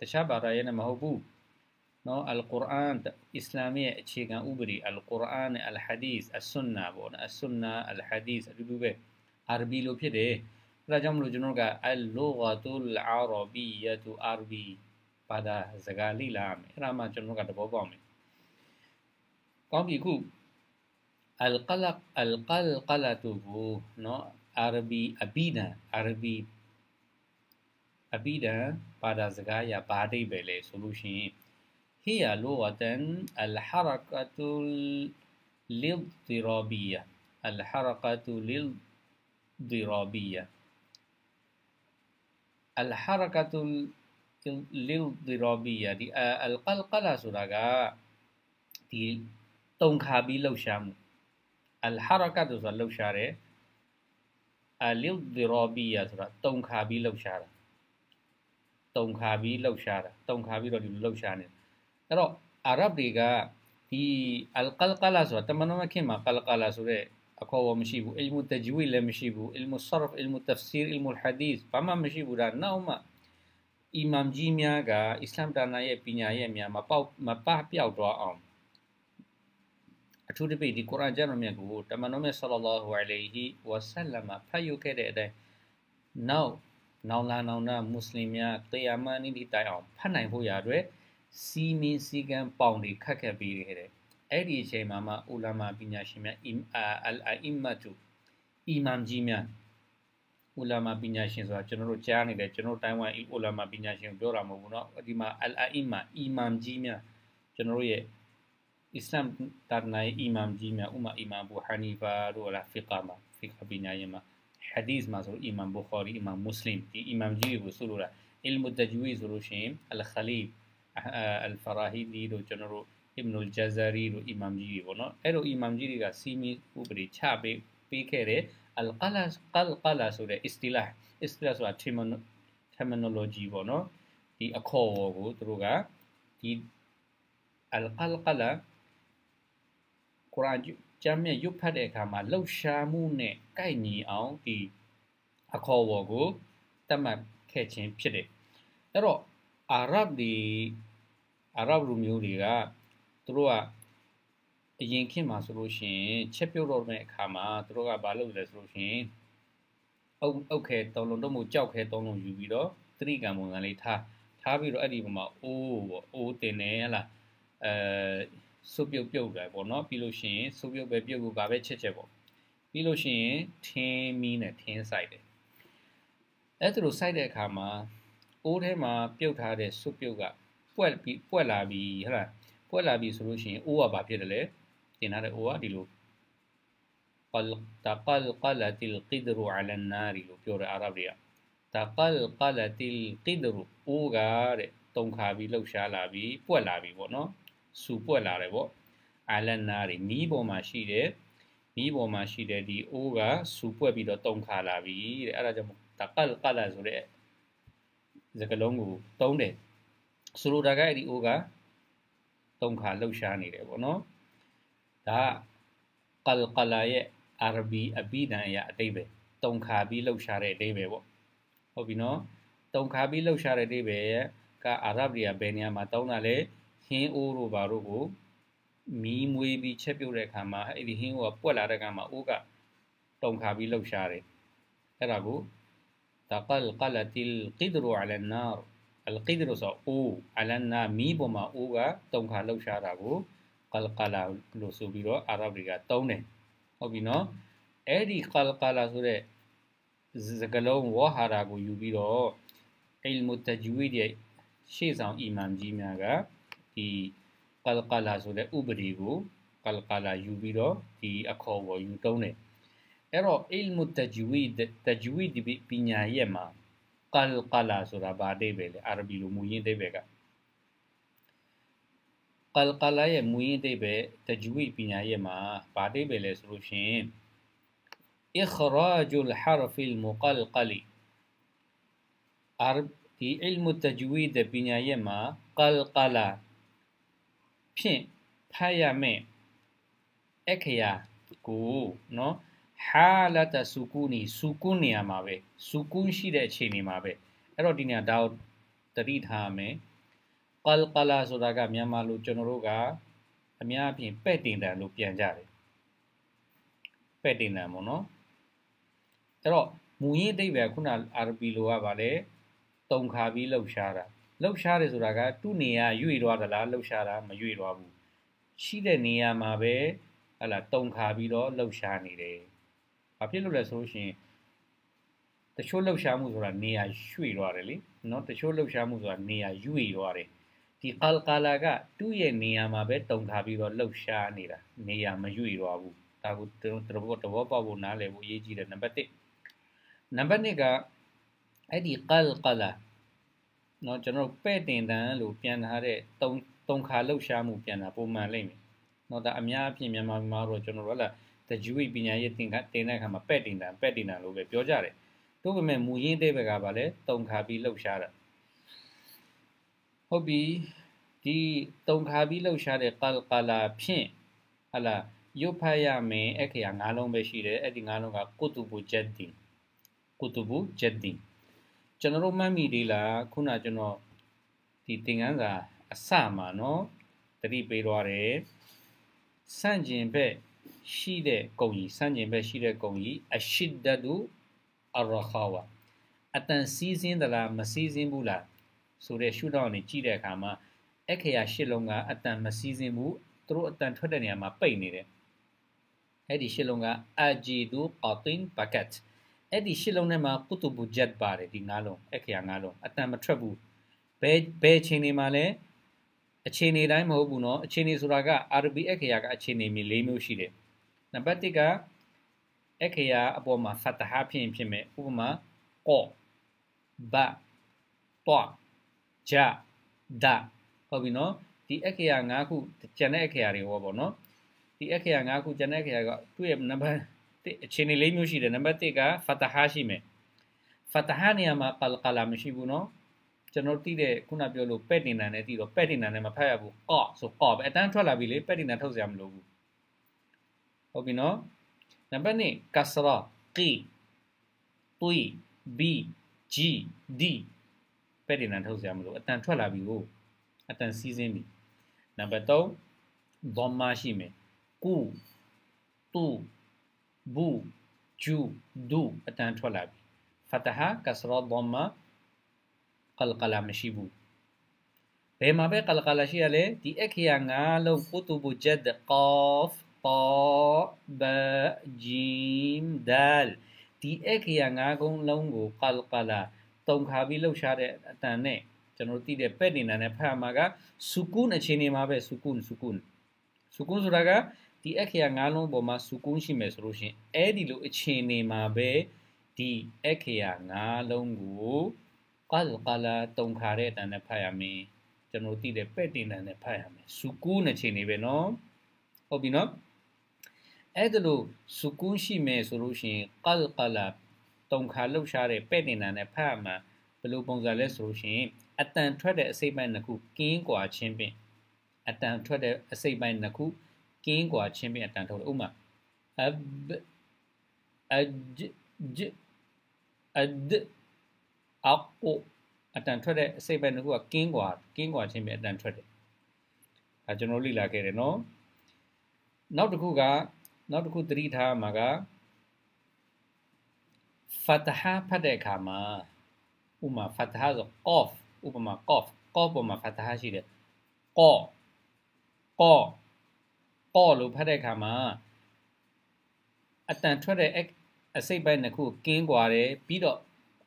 တခြားဘာသာရေးနဲ့မဟုတ်ဘူးနော်အလ်ကုရ်အန်အစ္စလာမ်ရဲ့အခြေခံဥပဒေအလ်ကုရ်အန်အလ်ဟာဒီသ်အဆွန်နာပေါ့နော်အဆွန်နာအလ်ဟာဒီသ်အတူတူပဲအာရဘီလိုဖြစ်တယ်အဲဒါကြောင့်မလို့ကျွန်တော်ကအလ်လူဂတ်ူလ်အာရဘီယတူအာရဘီဘာသာစကားလိလာမယ်အဲဒါမှကျွန်တော်ကသဘောပေါက်မယ်ကောင်းပြီခုအလ်ကလကအလ်ကလကလတူကိုနော်အာရဘီအဘီဒန်အာရဘီအဘီဒန်ဘာသာစကားအရဘာတိပဲလဲဆိုလို့ရှိရင် هي لغة الحركة للضرابية الحركة للضرابية الحركة للضرابية ဒီအလ်ကလ်ကလာဆိုတာကဒီတုံခါပြီးလှုပ်ရှားမှုအလ်ဟာရကတ်ဆိုတာလှုပ်ရှားတယ်အလ်ဒီရာဘီယာဆိုတာတုံခါပြီးလှုပ်ရှားတာတုံခါပြီးလှုပ်ရှားတာတုံခါပြီးတော့ဒီလိုလှုပ်ရှားနေအဲ့တော့အာရဗ်တွေကဒီအလ်ကလကလာဆိုတာတမန်တော်ခင်မှာကလကလာဆိုတဲ့အခေါ်ဝမရှိဘူးအီလ်မူတဂျဝီလည်းမရှိဘူးအီလ်မူဆရဖ်အီလ်မူတဖ်ဆီရ်အီလ်မူလ်ဟဒီသ်ဘာမှမရှိဘူးဒါနောက်မှအီမမ်ကြီးများကအစ္စလာမ်ဒါနရဲ့ပညာရဲ့များမပေါက်မပပြောက်သွားအောင်အထူးတပိဒီကုရ်အာန်ကျမ်းတော်မြတ်ကိုတမန်တော်မြတ်ဆလ္လာလဟူအလိုင်ဟီဝဆလမ်ဖတ်ယူခဲ့တဲ့အတိုင်း now နောင်လာနောင်နာမွတ်စလင်များတရားမနည်းဒီတိုင်အောင်ဖတ်နိုင်ဖို့ရတဲ့စီမင်းစည်းကမ်းပေါင်တွေခတ်ခတ်ပေးခဲ့တယ်။အဲ့ဒီအချိန်မှာမှဥလာမာပညာရှင်များအမ်အာလ်အမ်မတူအီမမ်ကြီးများဥလာမာပညာရှင်ဆိုတာကျွန်တော်တို့ကြားနေတယ်ကျွန်တော်တိုင်ဝမ်ဥလာမာပညာရှင်ပြောတာမဟုတ်ဘူးเนาะဒီမှာအလ်အမ်မာအီမမ်ကြီးများကျွန်တော်ရဲ့အစ္စလမ်တာနာအီမမ်ကြီးများဥမာအီမမ်ဘူဟာနီဖာတို့လားဖီကာမှာဖီကာပညာရှင်မှာ hadith မှာဆို imam bukhari imam muslim ဒီ imam ကြီးတွေကိုဆိုလိုတာ ilm at-tajwid ဆိုလို့ရှိရင် al-khalil al-farahidi တို့ကျွန်တော်တို့ ibn al-jazari တို့ imam ကြီးတွေပေါ့နော်အဲ့လို imam ကြီးတွေကစီမီဥပဒေချပေးပေးခဲ့တယ် al-qalas qal-qala ဆိုတဲ့ istilah istilah ဆိုတာ terminology ပေါ့နော်ဒီအခေါ်အဝေါ်ကိုသူတို့ကဒီ al-qalqala ကုရ်အာန်ကြမ်းမြက်ရွတ်ဖတ်တဲ့အခါမှာလှုပ်ရှားမှုနဲ့ကိုက်ညီအောင်ဒီအခေါ်အဝေါ်ကိုသတ်မှတ်ခဲ့ခြင်းဖြစ်တယ်အဲ့တော့အာရဗ်ဒီအာရဗ်လူမျိုးတွေကသူတို့ကအရင်ခင်မှာဆိုလို့ရှိရင်ချက်ပြုတ်တော့တဲ့အခါမှာသူတို့ကဘာလုပ်လဲဆိုလို့ရှိရင်အုပ်အုပ်ခဲတုံလုံးတို့မို့ကြောက်ခဲတုံလုံးယူပြီးတော့သတိကံပုံစံလေးထားထားပြီးတော့အဲ့ဒီပုံမှာအိုးပေါ့အိုးတင်နေဟလားအဲစုပ်ပြုတ်ပြုတ်တယ်ပေါ့နော်ပြီးလို့ရှိရင်စုပ်ပြုတ်ပဲပြုတ်ကိုဘာပဲချက်ချက်ပေါ့ပြီးလို့ရှိရင်ထင်းမီးနဲ့ထင်းဆိုင်တယ်အဲ့ဒါလိုဆိုင်တဲ့အခါမှာအိုးထဲမှာပြုတ်ထားတဲ့စုပ်ပြုတ်ကပွက်ပြီးပွက်လာပြီးဟုတ်လားပွက်လာပြီးဆိုလို့ရှိရင်အိုးကဘာဖြစ်တယ်လဲတင်ထားတဲ့အိုးကဒီလို تقلقلت القدر على النار လို့ပြောတဲ့အာရဗ်တွေက تقلقلت القدر အိုးကတဲ့တုံခါပြီးလှုပ်ရှားလာပြီးပွက်လာပြီးပေါ့နော်စူပွက်လာတယ်ပေါ့အိုင်လန်နာတွေမီးပေါ်မှာရှိတယ်မီးပေါ်မှာရှိတဲ့ဒီအိုးကစူပွက်ပြီးတော့တုံခါလာပြီတဲ့အဲ့ဒါကြောင့်တကလကလာဆိုတဲ့စကလုံးကိုတုံးတယ်ဆိုလိုတာကအဲ့ဒီအိုးကတုံခါလှုပ်ရှားနေတယ်ပေါ့နော်ဒါကလကလာရဲ့ RB အပိဒံရအတိပဲတုံခါပြီးလှုပ်ရှားတဲ့အတိပဲပေါ့ဟုတ်ပြီနော်တုံခါပြီးလှုပ်ရှားတဲ့အတိပဲရဲ့ကအရဗ်တွေကဘယ်နေရာမှာတောင်းတာလဲဟင်းအိုးတို့ဘာတို့ကိုမီးမွေးပြီးချက်ပြုတ်တဲ့အခါမှာအဲ့ဒီဟင်းအိုးကပွက်လာတဲ့အခါမှာအိုးကတုံခါပြီးလှုပ်ရှားတယ်အဲ့ဒါကို تقلقلت القدر على النار القدر ဆိုအိုး على النار မီးပေါ်မှာအိုးကတုံခါလှုပ်ရှားတာကို qalqala လို့ဆိုပြီးတော့အာရဗ်တွေကတုံးတယ်ဟုတ်ပြီနော်အဲ့ဒီ qalqala ဆိုတဲ့စကလုံးဝဟာရာကိုယူပြီးတော့ ilmu tajwid ရဲ့ရှေ့ဆောင်အီမမ်ကြီးများကဒီကလကလာဆိုတဲ့ဥပဒေကိုကလကလာယူပြီးတော့ဒီအခေါ်ဝေါ်ယူတုံးတယ်အဲ့တော့ ilm tajwid tajwid ပညာရဲ့မှာကလကလာဆိုတာဘာအဓိပ္ပာယ်လဲအာရဗီလိုမူရင်းအဓိပ္ပာယ်ကကလကလာရဲ့မူရင်းအဓိပ္ပာယ် tajwid ပညာရဲ့မှာဘာအဓိပ္ပာယ်လဲဆိုလို့ရှင် إخراج الحرف المقلقل အာရဒီ ilm tajwid ပညာရဲ့မှာကလကလာဖြင့်ဖတ်ရမယ်အခရာကိုနော်ဟာလတဆူကူနီဆူကူနေရမှာပဲဆူကူရှိတဲ့အခြေအနေမှာပဲအဲ့တော့ဒီနေရာဒါတတိထားမယ်ကလ်ကလာဆိုတာကမြန်မာလိုကျွန်တော်တို့ကအများအပြင်ပဲ့တင်တန်လို့ပြန်ကြတယ်ပဲ့တင်တန်ပေါ့နော်အဲ့တော့မူရင်းအိဗယ်ခုနအာရဘီလိုကပါလေတုံခါပြီးလှုပ်ရှားတာလှုပ်ရှားတယ်ဆိုတာကသူ့နေရာရွေ့သွားသလားလှုပ်ရှားတာမရွေ့သွားဘူးရှိတဲ့နေရာမှာပဲဟလာတုံခါပြီးတော့လှုပ်ရှားနေတယ်။ဘာဖြစ်လို့လဲဆိုလို့ရှိရင်တချို့လှုပ်ရှားမှုဆိုတာနေရာရွှေ့သွားတယ်လေနော်တချို့လှုပ်ရှားမှုဆိုတာနေရာရွှေ့သွားတယ်ဒီအလ်ကာလာကသူ့ရဲ့နေရာမှာပဲတုံခါပြီးတော့လှုပ်ရှားနေတာနေရာမရွှေ့သွားဘူးဒါကိုကျွန်တော်တို့တဘောပေါက်ဖို့နားလည်ဖို့အရေးကြီးတယ်နံပါတ်1နံပါတ်2ကအဲ့ဒီကလ်ကာလာเนาะကျွန်တော်တို့ပဲ့တင်တန်းလို့ပြန်ထားတဲ့၃၃ခါလှုပ်ရှားမှုပြန်တာပုံမှန်လိမ့်မယ်เนาะဒါအများအပြားမြန်မာပြည်မှာတော့ကျွန်တော်တို့ဟလာ the Jewish ပညာရေးသင်ခါတင်တဲ့အခါမှာပဲ့တင်တန်းပဲ့တင်တန်းလို့ပဲပြောကြတယ်တို့ပေမဲ့မူရင်းတဲ့ဘက်ကပါလဲ၃ခါပြီးလှုပ်ရှားတာဟုတ်ပြီဒီ၃ခါပြီးလှုပ်ရှားတဲ့ကာလကာလာဖြင့်ဟလာရုပ်ဖတ်ရမယ်အခရာ၅လုံးပဲရှိတယ်အဲ့ဒီ၅လုံးကကုတုဘူဂျက်ဒင်ကုတုဘူဂျက်ဒင်ကျွန်တော်တို့မှတ်မိသေးလားခုနကျွန်တော်ဒီသင်ခန်းစာအစမှာနော်တတိပေးသွားတယ်ဆန့်ကျင်ဘက်ရှိတဲ့ကုံကြီးဆန့်ကျင်ဘက်ရှိတဲ့ကုံကြီးအရှိဒတ်ူအရခါဝအတန်စီးစင်းသလားမစီးစင်းဘူးလားဆိုတဲ့ရှုထောင့်နေကြည့်တဲ့အခါမှာအခေယရှစ်လုံးကအတန်မစီးစင်းဘူးသူတို့အတန်ထွက်တဲ့နေရာမှာပိတ်နေတယ်အဲ့ဒီရှစ်လုံးကအဂျီဒူကတင်ပကတ်အဲ့ဒီရှစ်လုံးထဲမှာကုတုဘူဂျက်ပါတယ်ဒီ၅လုံးအခရာ၅လုံးအတန်မထွက်ဘူးဘယ်ဘယ်ချိန်နေမှာလဲအချိန်နေတိုင်းမဟုတ်ဘူးเนาะအချိန်နေဆိုတာက RB အခရာကအချိန်နေမျိုး၄မျိုးရှိတယ်နံပါတ်၁ကအခရာအပေါ်မှာဖတ်တဟာဖြစ်ရင်ဖြစ်မယ်ဥပမာကောဘတော့ဂျာဒါဟုတ်ပြီနော်ဒီအခရာ၅ခုကျန်တဲ့အခရာတွေဟောပေါ့နော်ဒီအခရာ၅ခုကျန်တဲ့အခရာကသူ့ရဲ့နံပါတ်အခြေအနေလေးမျိုးရှိတယ်နံပါတ်1ကဖတ်တဟာရှိမယ်ဖတ်တဟာနေရာမှာကလကလာမရှိဘူးနော်ကျွန်တော်တိတဲ့ခုနပြောလို့ပဲ့တင်တာနဲ့တိတော့ပဲ့တင်တာနဲ့မဖတ်ရဘူးကော့ဆိုကော့ပဲအတန်းထွက်လာပြီလေပဲ့တင်တာထုတ်စရာမလိုဘူးဟုတ်ပြီနော်နံပါတ်2ကစရာကီတွီဘီဂျီဒီပဲ့တင်တာထုတ်စရာမလိုအတန်ထွက်လာပြီကိုအတန်စီးစင်းပြီနံပါတ်3ဒေါ်မာရှိမယ်ကူတူဘူဂျူဒူအတန်ထွက်လာပြီဖတဟာကစရာဒမကလကလာမရှိဘူးဘယ်မှာပဲကလကလာရှိရလဲဒီအခရာငါလုံးကုတူဘူဂျက်ကောဖ်ပါဘဂျင်ဒဲလ်ဒီအခရာငါကုန်းလုံးကိုကလကလာတုံခါပြီးလှုပ်ရှားတဲ့အတန်နဲ့ကျွန်တော်တို့သိတဲ့ပဲ့နေတာနဲ့ဖတ်ရမှာကစုကုနအခြေအနေမှာပဲစုကုနစုကုနစုကုနဆိုတာကဒီအခရာ၅လုံးပေါ်မှာစုကုန်းရှိမယ်ဆိုလို့ရှင်အဲ့ဒီလိုအခြေအနေမှာပဲဒီအခရာ၅လုံးကိုကာလကာလာတုံခါတဲ့အတန်နဲ့ဖတ်ရမယ်ကျွန်တော်သိတဲ့ပဲ့တင်တန်နဲ့ဖတ်ရမယ်စုကုန်းအခြေအနေပဲနော်ဟုတ်ပြီနော်အဲ့ဒါလို့စုကုန်းရှိမယ်ဆိုလို့ရှင်ကာလကာလာတုံခါလှုပ်ရှားတဲ့ပဲ့တင်တန်နဲ့ဖတ်ရမှာဘယ်လိုပုံစံလဲဆိုလို့ရှင်အတန်ထွက်တဲ့အစိမ့်ပိုင်းနှစ်ခုကင်းကွာခြင်းဖြင့်အတန်ထွက်တဲ့အစိမ့်ပိုင်းနှစ်ခုကင်းကွာချင်းပြအတန်ထုတ်လို့ဥမာ ab aj j ad aqu အတန်ထွက်တဲ့အစိပ်ပိုင်းတစ်ခုကကင်းကွာကင်းကွာချင်းပြအတန်ထွက်တယ်အဲကျွန်တော်လေ့လာခဲ့တယ်နော်နောက်တစ်ခုကနောက်တစ်ခုသတိထားမှာကဖတ်ဟာဖတ်တဲ့အခါမှာဥမာဖတ်ဟာဆို off ဥပမာ cough cough ပေါ်မှာဖတ်ဟာရှိတယ် qaw qaw ပေါ့လို့ဖတ်တဲ့အခါမှာအတန်ထွက်တဲ့အစိတ်ပိုင်းတစ်ခုကင်းကွာတယ်ပြီးတော့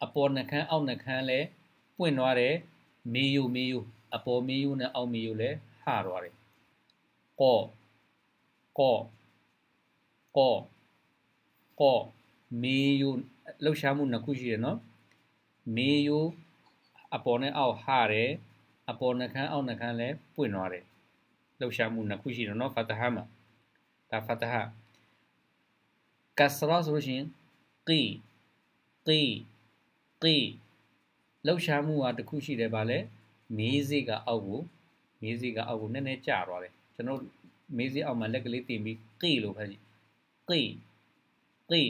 အပေါ်နှခမ်းအောက်နှခမ်းလည်းပွင့်သွားတယ်မေယုမေယုအပေါ်မေယုနဲ့အောက်မေယုလည်းဟသွားတယ်ကောကောကောကောမေယုလှုပ်ရှားမှုနှစ်ခုရှိတယ်နော်မေယုအပေါ်နဲ့အောက်ဟတယ်အပေါ်နှခမ်းအောက်နှခမ်းလည်းပွင့်သွားတယ်လှုပ်ရှားမှုနှစ်ခုရှိတယ်နော်ဖတ်တဟာမှာဒါဖတ်တဟာကစရာဆိုလို့ရှိရင်ကီကီကီလှုပ်ရှားမှုဟာတစ်ခုရှိတယ်ဗာလဲမေးစေးကအောက်ကိုမေးစေးကအောက်ကိုနည်းနည်းကျသွားတယ်ကျွန်တော်မေးစေးအောက်မှာလက်ကလေးတင်ပြီးကီလို့ဖတ်ကြည့်ကီကီ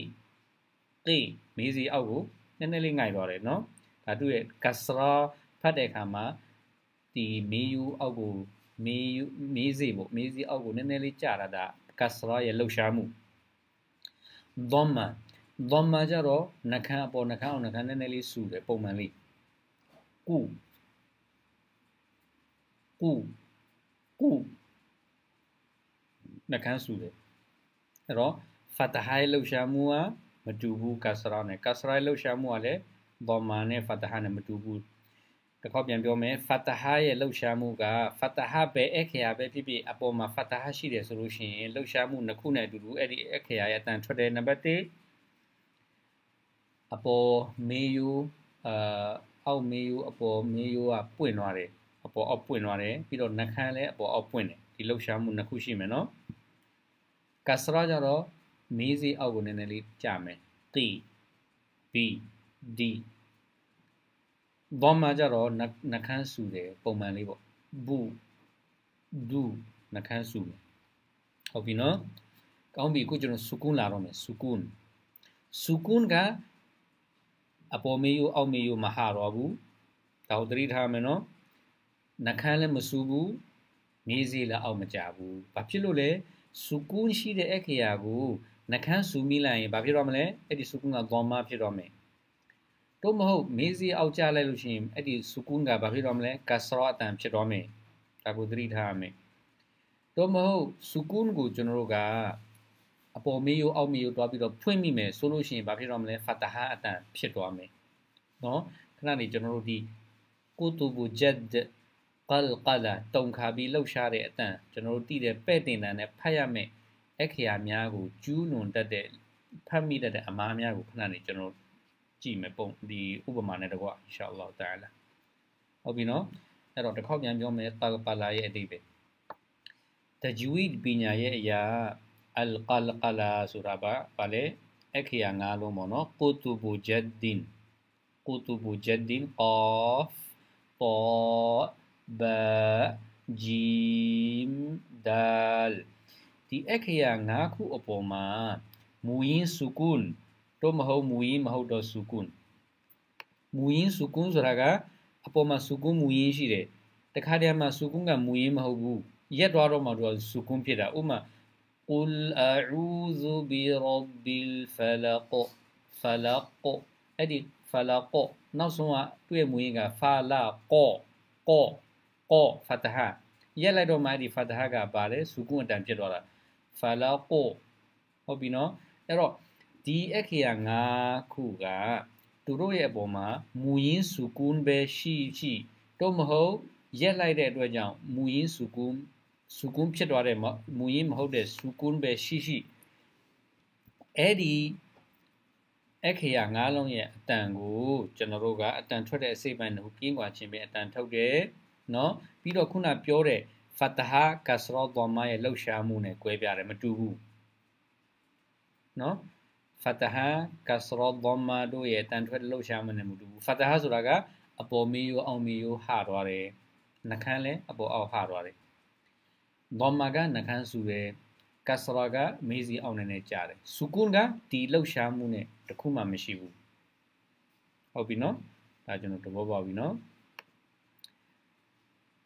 ကီမေးစေးအောက်ကိုနည်းနည်းလေးငိုက်သွားတယ်နော်ဒါသူ့ရဲ့ကစရာဖတ်တဲ့အခါမှာဒီမေးယူအောက်ကိုမီးမီးစီပေါ့မီးစီအောက်ကိုနည်းနည်းလေးကြာတာဒါကဆရာရဲ့လှုပ်ရှားမှုဒွန်မာဒွန်မာကြတော့နှခမ်းအပေါ်နှခမ်းအောင်နှခမ်းနည်းနည်းလေးဆူတယ်ပုံမှန်လေးကုကုကုနှခမ်းဆူတယ်အဲ့တော့ဖတ်တဟိုင်းလှုပ်ရှားမှုကမတူဘူးကဆရာနဲ့ကဆရာလှုပ်ရှားမှုကလည်းဒွန်မာနဲ့ဖတ်တဟနဲ့မတူဘူးတစ်ခေါက်ပြန်ပြောမယ်ဖတ်တဟာရဲ့လှုပ်ရှားမှုကဖတ်တဟာပဲအခရာပဲဖြစ်ဖြစ်အပေါ်မှာဖတ်တဟာရှိတယ်ဆိုလို့ရှိရင်လှုပ်ရှားမှုနှစ်ခုနဲ့အတူတူအဲ့ဒီအခရာရဲ့အတန်ထွက်တယ်နံပါတ်1အပေါ်မေယူအာအောက်မေယူအပေါ်မေယူကပွင့်သွားတယ်အပေါ်အောက်ပွင့်သွားတယ်ပြီးတော့နှခမ်းလည်းအပေါ်အောက်ပွင့်တယ်ဒီလှုပ်ရှားမှုနှစ်ခုရှိမယ်နော်ကစရာကြတော့မေးစီအောက်ကိုနည်းနည်းလေးကြာမယ် t b d ဘောမှာကြတော့နှခမ်းစုတယ်ပုံမှန်လေးပေါ့ဘူဒူနှခမ်းစုမယ်ဟုတ်ပြီနော်ကောင်းပြီခုကျွန်တော်စုကွန်းလာတော့မယ်စုကွန်းစုကွန်းကအပေါ်မေယိုအောက်မေယိုမဟာတော့ဘူးဒါကိုသတိထားမယ်နော်နှခမ်းလည်းမစုဘူးမြေးစေးလည်းအောက်မကြဘူးဘာဖြစ်လို့လဲစုကွန်းရှိတဲ့အခရာကိုနှခမ်းစုမိလိုက်ရင်ဘာဖြစ်တော့မလဲအဲ့ဒီစုကွန်းကဘောမှာဖြစ်တော့မယ်တို့မဟုတ်မေးစီအောက်ကျလိုက်လို့ရှိရင်အဲ့ဒီစုကွန်ကဘာဖြစ်တော့မလဲကဆရာအတန်ဖြစ်တော့မယ်ဒါကိုသတိထားရမယ်တို့မဟုတ်စုကွန်ကိုကျွန်တော်တို့ကအပေါ်မေးရောအောက်မေးရောတွားပြီးတော့ဖွင့်မိမယ်ဆိုလို့ရှိရင်ဘာဖြစ်တော့မလဲဖာတဟာအတန်ဖြစ်သွားမယ်နော်ခဏနေကျွန်တော်တို့ဒီကုတူဘူဂျက်ဒ်ကလ်ကလာတုံခါပြီးလှုပ်ရှားတဲ့အတန်ကျွန်တော်တို့တည်တဲ့ပဲ့တင်တန်နဲ့ဖတ်ရမယ်အခရာများကိုကျူးလွန်တတ်တဲ့ဖတ်မိတတ်တဲ့အမားများကိုခဏနေကျွန်တော်ကြည့်မယ်ပုံဒီဥပမာနဲ့တကွအင်ရှာအလ္လာဟ်တာလာဟုတ်ပြီနော်အဲ့တော့တစ်ခေါက်ပြန်ပြောမယ်တာပါလာရဲ့အတိပဲတဂျူဝီပညာရဲ့အရာအလ်ကလကလာဆိုတာပါပါလေအခရာငါးလုံးပေါ့နော်ကုတူဘူဂျက်ဒင်ကုတူဘူဂျက်ဒင်ကောဖ်တောဘဂျီမ်ဒါလ်ဒီအခရာငါးခုအပေါ်မှာမူရင်းစုကွန်းတော့မဟုတ်မူရင်မဟုတ်တော့စုကွန်းမူရင်စုကွန်းဆိုတာကအပေါ်မှာစုကွန်းမူရင်ရှိတယ်တခါတည်းမှာစုကွန်းကမူရင်မဟုတ်ဘူးရက်သွားတော့မှတော့စုကွန်းဖြစ်တာဥမာ قل اعوذ برب الفلق فلق အဲ့ဒီ فلق နောက်ဆုံးကတွေ့မူရင်က فلق ကောကောဖတ်ဟာရက်လိုက်တော့မှအဲ့ဒီဖတ်ဟာကပါလေစုကွန်းအတန်ဖြစ်သွားတာ فلق ဟုတ်ပြီနော်အဲ့တော့ဒီအခရာ၅ခုကသူတို့ရဲ့အပေါ်မှာ မူရင်းစုကွန်းပဲရှိရှိတော့မဟုတ်ရက်လိုက်တဲ့အတွက်ကြောင့်မူရင်းစုကွန်းစုကွန်းဖြစ်သွားတဲ့မူရင်းမဟုတ်တဲ့စုကွန်းပဲရှိရှိအဲ့ဒီအခရာ၅လုံးရဲ့အတန်ကိုကျွန်တော်တို့ကအတန်ထွက်တဲ့အစိပ်ပိုင်းကိုကင်းကွာခြင်းပဲအတန်ထုတ်တယ်เนาะပြီးတော့ခုနပြောတဲ့ဖတ်တဟာကဆရောတော်မရဲ့လှုပ်ရှားမှုနဲ့ क्वे ပြတယ်မတူဘူးเนาะ fataha kasra dhamma တို့ရဲ့တန်ထွက်လှုပ်ရှားမှုနဲ့မတူဘူး fataha ဆိုတာကအပေါ်မေးရောအောင်မေးရောဟသွားတယ်နှခမ်းလည်းအပေါ်အောက်ဟသွားတယ် dhamma ကနှခမ်းစုတယ် kasra ကမေးစီအောင်နဲ့ကြားတယ် sukun ကဒီလှုပ်ရှားမှုနဲ့တခုမှမရှိဘူးဟုတ်ပြီနော်ဒါကျွန်တော်သဘောပေါက်ပြီနော်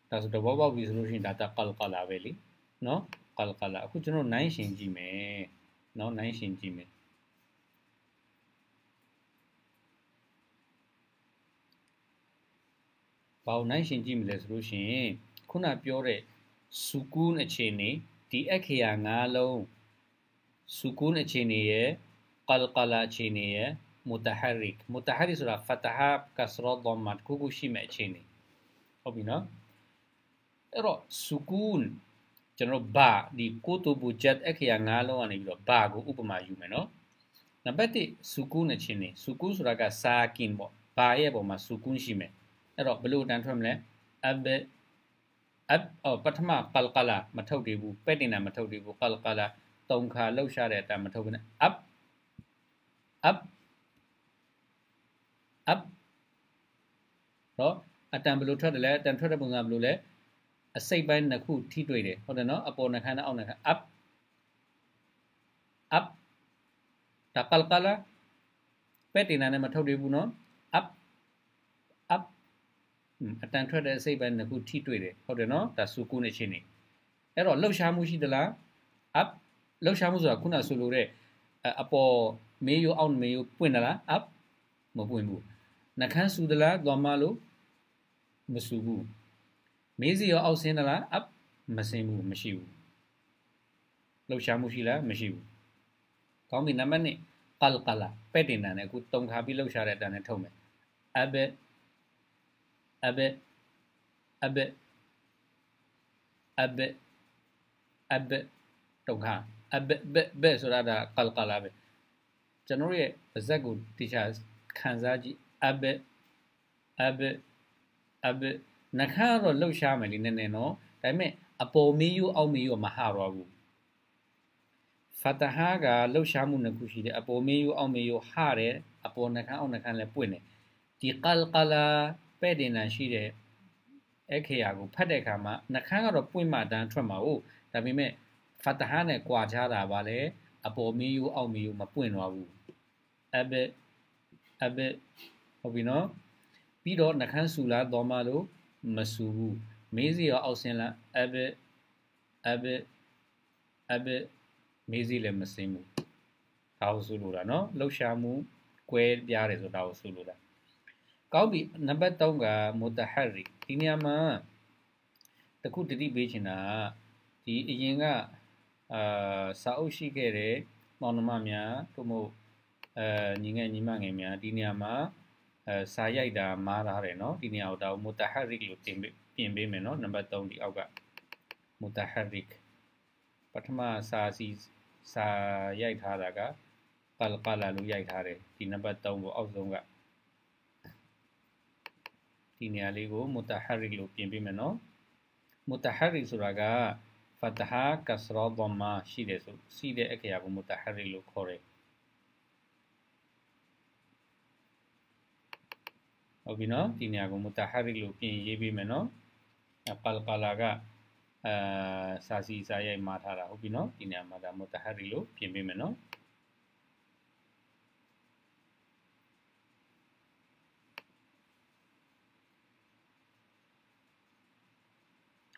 ဒါဆိုသဘောပေါက်ပြီဆိုလို့ရှိရင်ဒါတကလကလာပဲလीနော်ကလကလာအခုကျွန်တော်နိုင်ရှင်ကြည့်မယ်နော်နိုင်ရှင်ကြည့်မယ်ဘာလို့နိုင်ရှင်ကြည့်မလဲဆိုလို့ရှိရင်ခုနပြောတဲ့စူကူးအခြေအနေဒီအခရာ၅လုံးစူကူးအခြေအနေရဲ့ကလကလာအခြေအနေရဲ့မူတဟရစ်မူတဟရစ်ဆိုတာဖတဟာကစရဒမတ်ကိုကိုရှိမဲ့အခြေအနေဟုတ်ပြီနော်အဲ့တော့စူကူးကျွန်တော်ဘာဒီကိုတိုဘူဂျတ်အခရာ၅လုံးကနေပြီးတော့ဘာကိုဥပမာယူမယ်နော်နံပါတ်1စူကူးအခြေအနေစူကူးဆိုတာကစာကင်ပေါ့ဘာရဲ့ပုံမှာစူကူးရှိမယ်အဲ့တော့ဘလို့တန်ထွက်မလဲအဘအဘပထမကလကလာမထုတ်သေးဘူးပဲ့တင်တာမထုတ်သေးဘူးကလကလာသုံးခါလှုပ်ရှားတဲ့အတန်မထုတ်ဘူးနဲ့ up up up တော့အတန်ဘယ်လိုထွက်တယ်လဲအတန်ထွက်တဲ့ပုံစံဘယ်လိုလဲအစိတ်ပိုင်းနှစ်ခုထိတွေ့တယ်ဟုတ်တယ်နော်အပေါ်နှခမ်းနဲ့အောက်နှခမ်း up up တကလကလာပဲ့တင်တာနဲ့မထုတ်သေးဘူးနော်အတန်ထွက်တဲ့အစိတ်ပိုင်းတစ်ခုထိတွေ့တယ်ဟုတ်တယ်နော်ဒါစုကုနဲ့ချင်းနေအဲ့တော့လှုပ်ရှားမှုရှိသလား up လှုပ်ရှားမှုဆိုတာခုနဆိုလိုတဲ့အပေါ်မေးရောအောက်မေးရောပွင့်သလား up မပွင့်ဘူးနှခမ်းဆူသလားသွားမလို့မဆူဘူးမေးစီရောအောက်ဆင်းသလား up မဆင်းဘူးမရှိဘူးလှုပ်ရှားမှုရှိလားမရှိဘူးကောင်းပြီနံပါတ်1ကလကလာပဲ့တင်တန်နဲ့အခုတုံခါပြီးလှုပ်ရှားတဲ့အတန်နဲ့ထုတ်မယ် ab a bit a bit a bit a bit တုတ်ခါ a bit bit bit ဆိုတာဒါကလကလာပဲကျွန်တော်ရဲ့ပါဇက်ကိုတီချာခံစားကြည့် a bit a bit a bit နှခါတော့လှုပ်ရှားမယ်လေနည်းနည်းနော်ဒါပေမဲ့အပေါ်မီးယူအောက်မီးယူမဟာတော့ဘူးဖတဟာကလှုပ်ရှားမှုနှစ်ခုရှိတယ်အပေါ်မီးယူအောက်မီးယူဟာတယ်အပေါ်နှခါအောက်နှခါလည်းပွင့်တယ်ဒီကလကလာပဲ့တင်တန်ရှိတဲ့အခရာကိုဖတ်တဲ့အခါမှာနှခမ်းကတော့ပွင့်မှတန်းထွက်မှာဟုတ်ဒါပေမဲ့ဖတ်တဟာနဲ့ကြွာချတာပါလေအပေါ်မီယူအောက်မီယူမပွင့်သွားဘူးအဘက်အဘက်ဟုတ်ပြီနော်ပြီးတော့နှခမ်းဆူလာတော်မလို့မဆူဘူးမေးစီရောအောက်ဆင်းလာအဘက်အဘက်အဘက်မေးစီလည်းမဆင်းဘူးဒါကိုဆိုလိုတာနော်လှုပ်ရှားမှု ကွဲပြားတယ်ဆိုတာကိုဆိုလိုတာကောင်းပြီနံပါတ်3ကမူတဟရီဒီနေရာမှာတခုတတိပေးချင်တာဒီအရင်ကအာစာအုပ်ရှိခဲ့တဲ့မောင်နှမများတို့မို့အဲညီငယ်ညီမငယ်များဒီနေရာမှာအဲစာရိုက်တာမားထားတယ်နော်ဒီနေရာကိုဒါမူတဟရီလို့တင်ပြင်ပေးမယ်နော်နံပါတ်3ဒီအောက်ကမူတဟရီပထမစာစီစာရိုက်ထားတာကကလကလာလို့ရိုက်ထားတယ်ဒီနံပါတ်3ကိုအောက်ဆုံးကဒီနေရာလေးကိုမူတဟရီလို့ပြင်ပေးမယ်နော်မူတဟရီဆိုတာကဖတ်ဟာကစရာဒမရှိတယ်ဆိုရှိတဲ့အခရာကိုမူတဟရီလို့ခေါ်တယ်ဟုတ်ပြီနော်ဒီနေရာကိုမူတဟရီလို့ပြင်ရေးပေးမယ်နော်ပလကလာကအာစာစီစာရိုက်မှာထားတာဟုတ်ပြီနော်ဒီနေရာမှာဒါမူတဟရီလို့ပြင်ပေးမယ်နော်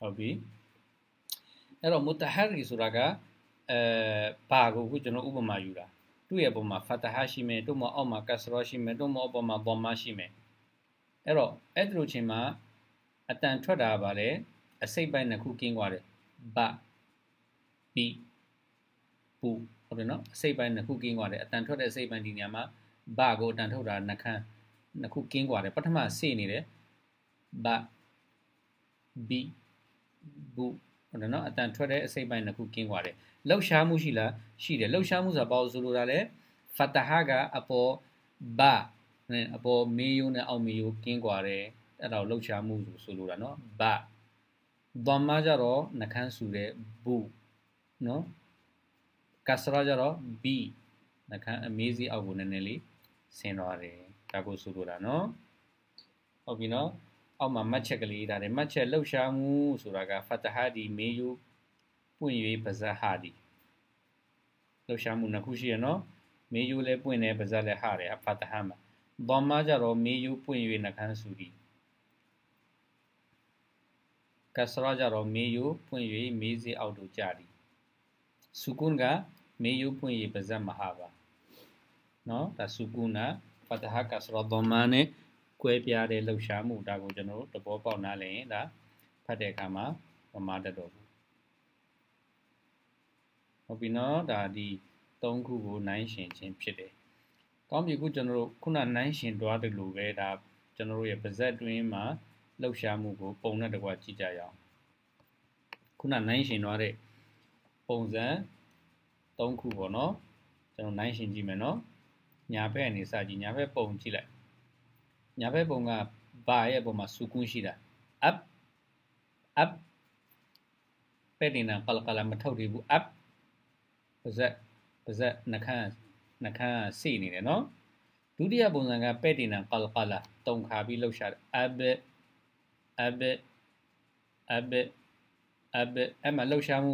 ဟုတ်ပြီအဲ့တော့မုတဟရီဆိုတာကအဲဘာကိုခုကျွန်တော်ဥပမာယူတာသူ့ရဲ့ပုံမှာဖတ်တဟရှိမယ်တို့မအောက်မှာကဆရောရှိမယ်တို့မအောက်ပေါ်မှာဘောမရှိမယ်အဲ့တော့အဲ့ဒီလိုချိန်မှာအတန်ထွက်တာပါလေအစိတ်ပိုင်းနှစ်ခုကင်းသွားတယ်ဘပီပူဟုတ်တယ်နော်အစိတ်ပိုင်းနှစ်ခုကင်းသွားတယ်အတန်ထွက်တဲ့အစိတ်ပိုင်းဒီနေရာမှာဘကိုအတန်ထုတ်တာနှခမ်းနှစ်ခုကင်းသွားတယ်ပထမစေ့နေတယ်ဘဘီဘူးနော်အတန်ထွက်တဲ့အစိမ့်ပိုင်းတစ်ခုကင်းသွားတယ်လှုပ်ရှားမှုရှိလားရှိတယ်လှုပ်ရှားမှုဆိုတာဘာလို့ဆိုလိုတာလဲဖတဟာကအပေါ်ဘာနဲ့အပေါ်မေယိုနဲ့အောက်မေယိုကင်းသွားတယ်အဲ့ဒါကိုလှုပ်ရှားမှုဆိုဆိုလိုတာနော်ဘာဒမ္မာကြတော့နှခမ်းဆူတဲ့ဘူနော်ကဆရာကြတော့ဘီနှခမ်းအမေးစီအောက်ကိုနည်းနည်းလေးဆင်းသွားတယ်ဒါကိုဆိုလိုတာနော်ဟုတ်ပြီနော်အောက်မှာမှတ်ချက်ကလေးဒါတယ်မှတ်ချက်လှုပ်ရှားမှုဆိုတာကဖတ်တဟာဒီမေယုပွင့်၍ပါဇတ်ဟာဒီလှုပ်ရှားမှုနှစ်ခုရှိရနော်မေယုလည်းပွင့်တယ်ပါဇတ်လည်းဟာတယ်ဖတ်တဟာမှာဘောမကြတော့မေယုပွင့်၍နှခမ်းစုဒီကဆရာကြတော့မေယုပွင့်၍မေးစေအောက်တို့ကြသည်စုကွန်ကမေယုပွင့်၍ပါဇတ်မဟာပါနော်ဒါစုကွန်ကဖတ်တဟာကဆရာဘောမနဲ့ကွဲပြားတဲ့လှုပ်ရှားမှုဒါကိုကျွန်တော်တို့သဘောပေါက်နားလည်ရင်ဒါဖတ်တဲ့အခါမှာမမတတ်တော့ဘူးဟုတ်ပြီနော်ဒါဒီ၃ခုကိုနိုင်ရှင်ခြင်းဖြစ်တယ်ကောင်းပြီခုကျွန်တော်တို့ခုနနိုင်ရှင်တွားတယ်လို့ပဲဒါကျွန်တော်တို့ရဲ့ပါဇက်တွင်းမှာလှုပ်ရှားမှုကိုပုံနဲ့တကွာကြည့်ကြရအောင်ခုနနိုင်ရှင်တွားတဲ့ပုံစံ၃ခုပေါ့နော်ကျွန်တော်နိုင်ရှင်ကြည့်မယ်နော်ညာဘက်အနေစကြည့်ညာဘက်ပုံကြည့်လိုက်ညာဘက်ပုံကဘာရဲ့ပုံမှာစုကွန်းရှိတာ up up ပဲ့နေတာကလကလာမထုတ်သေးဘူး up ပါဇက်ပါဇက်နှခမ်းနှခမ်းစီနေတယ်နော်ဒုတိယပုံစံကပဲ့တင်တာကလကလာတုံခါပြီးလှုပ်ရှားတယ်အဘအဘအဘအဘအမလှုပ်ရှားမှု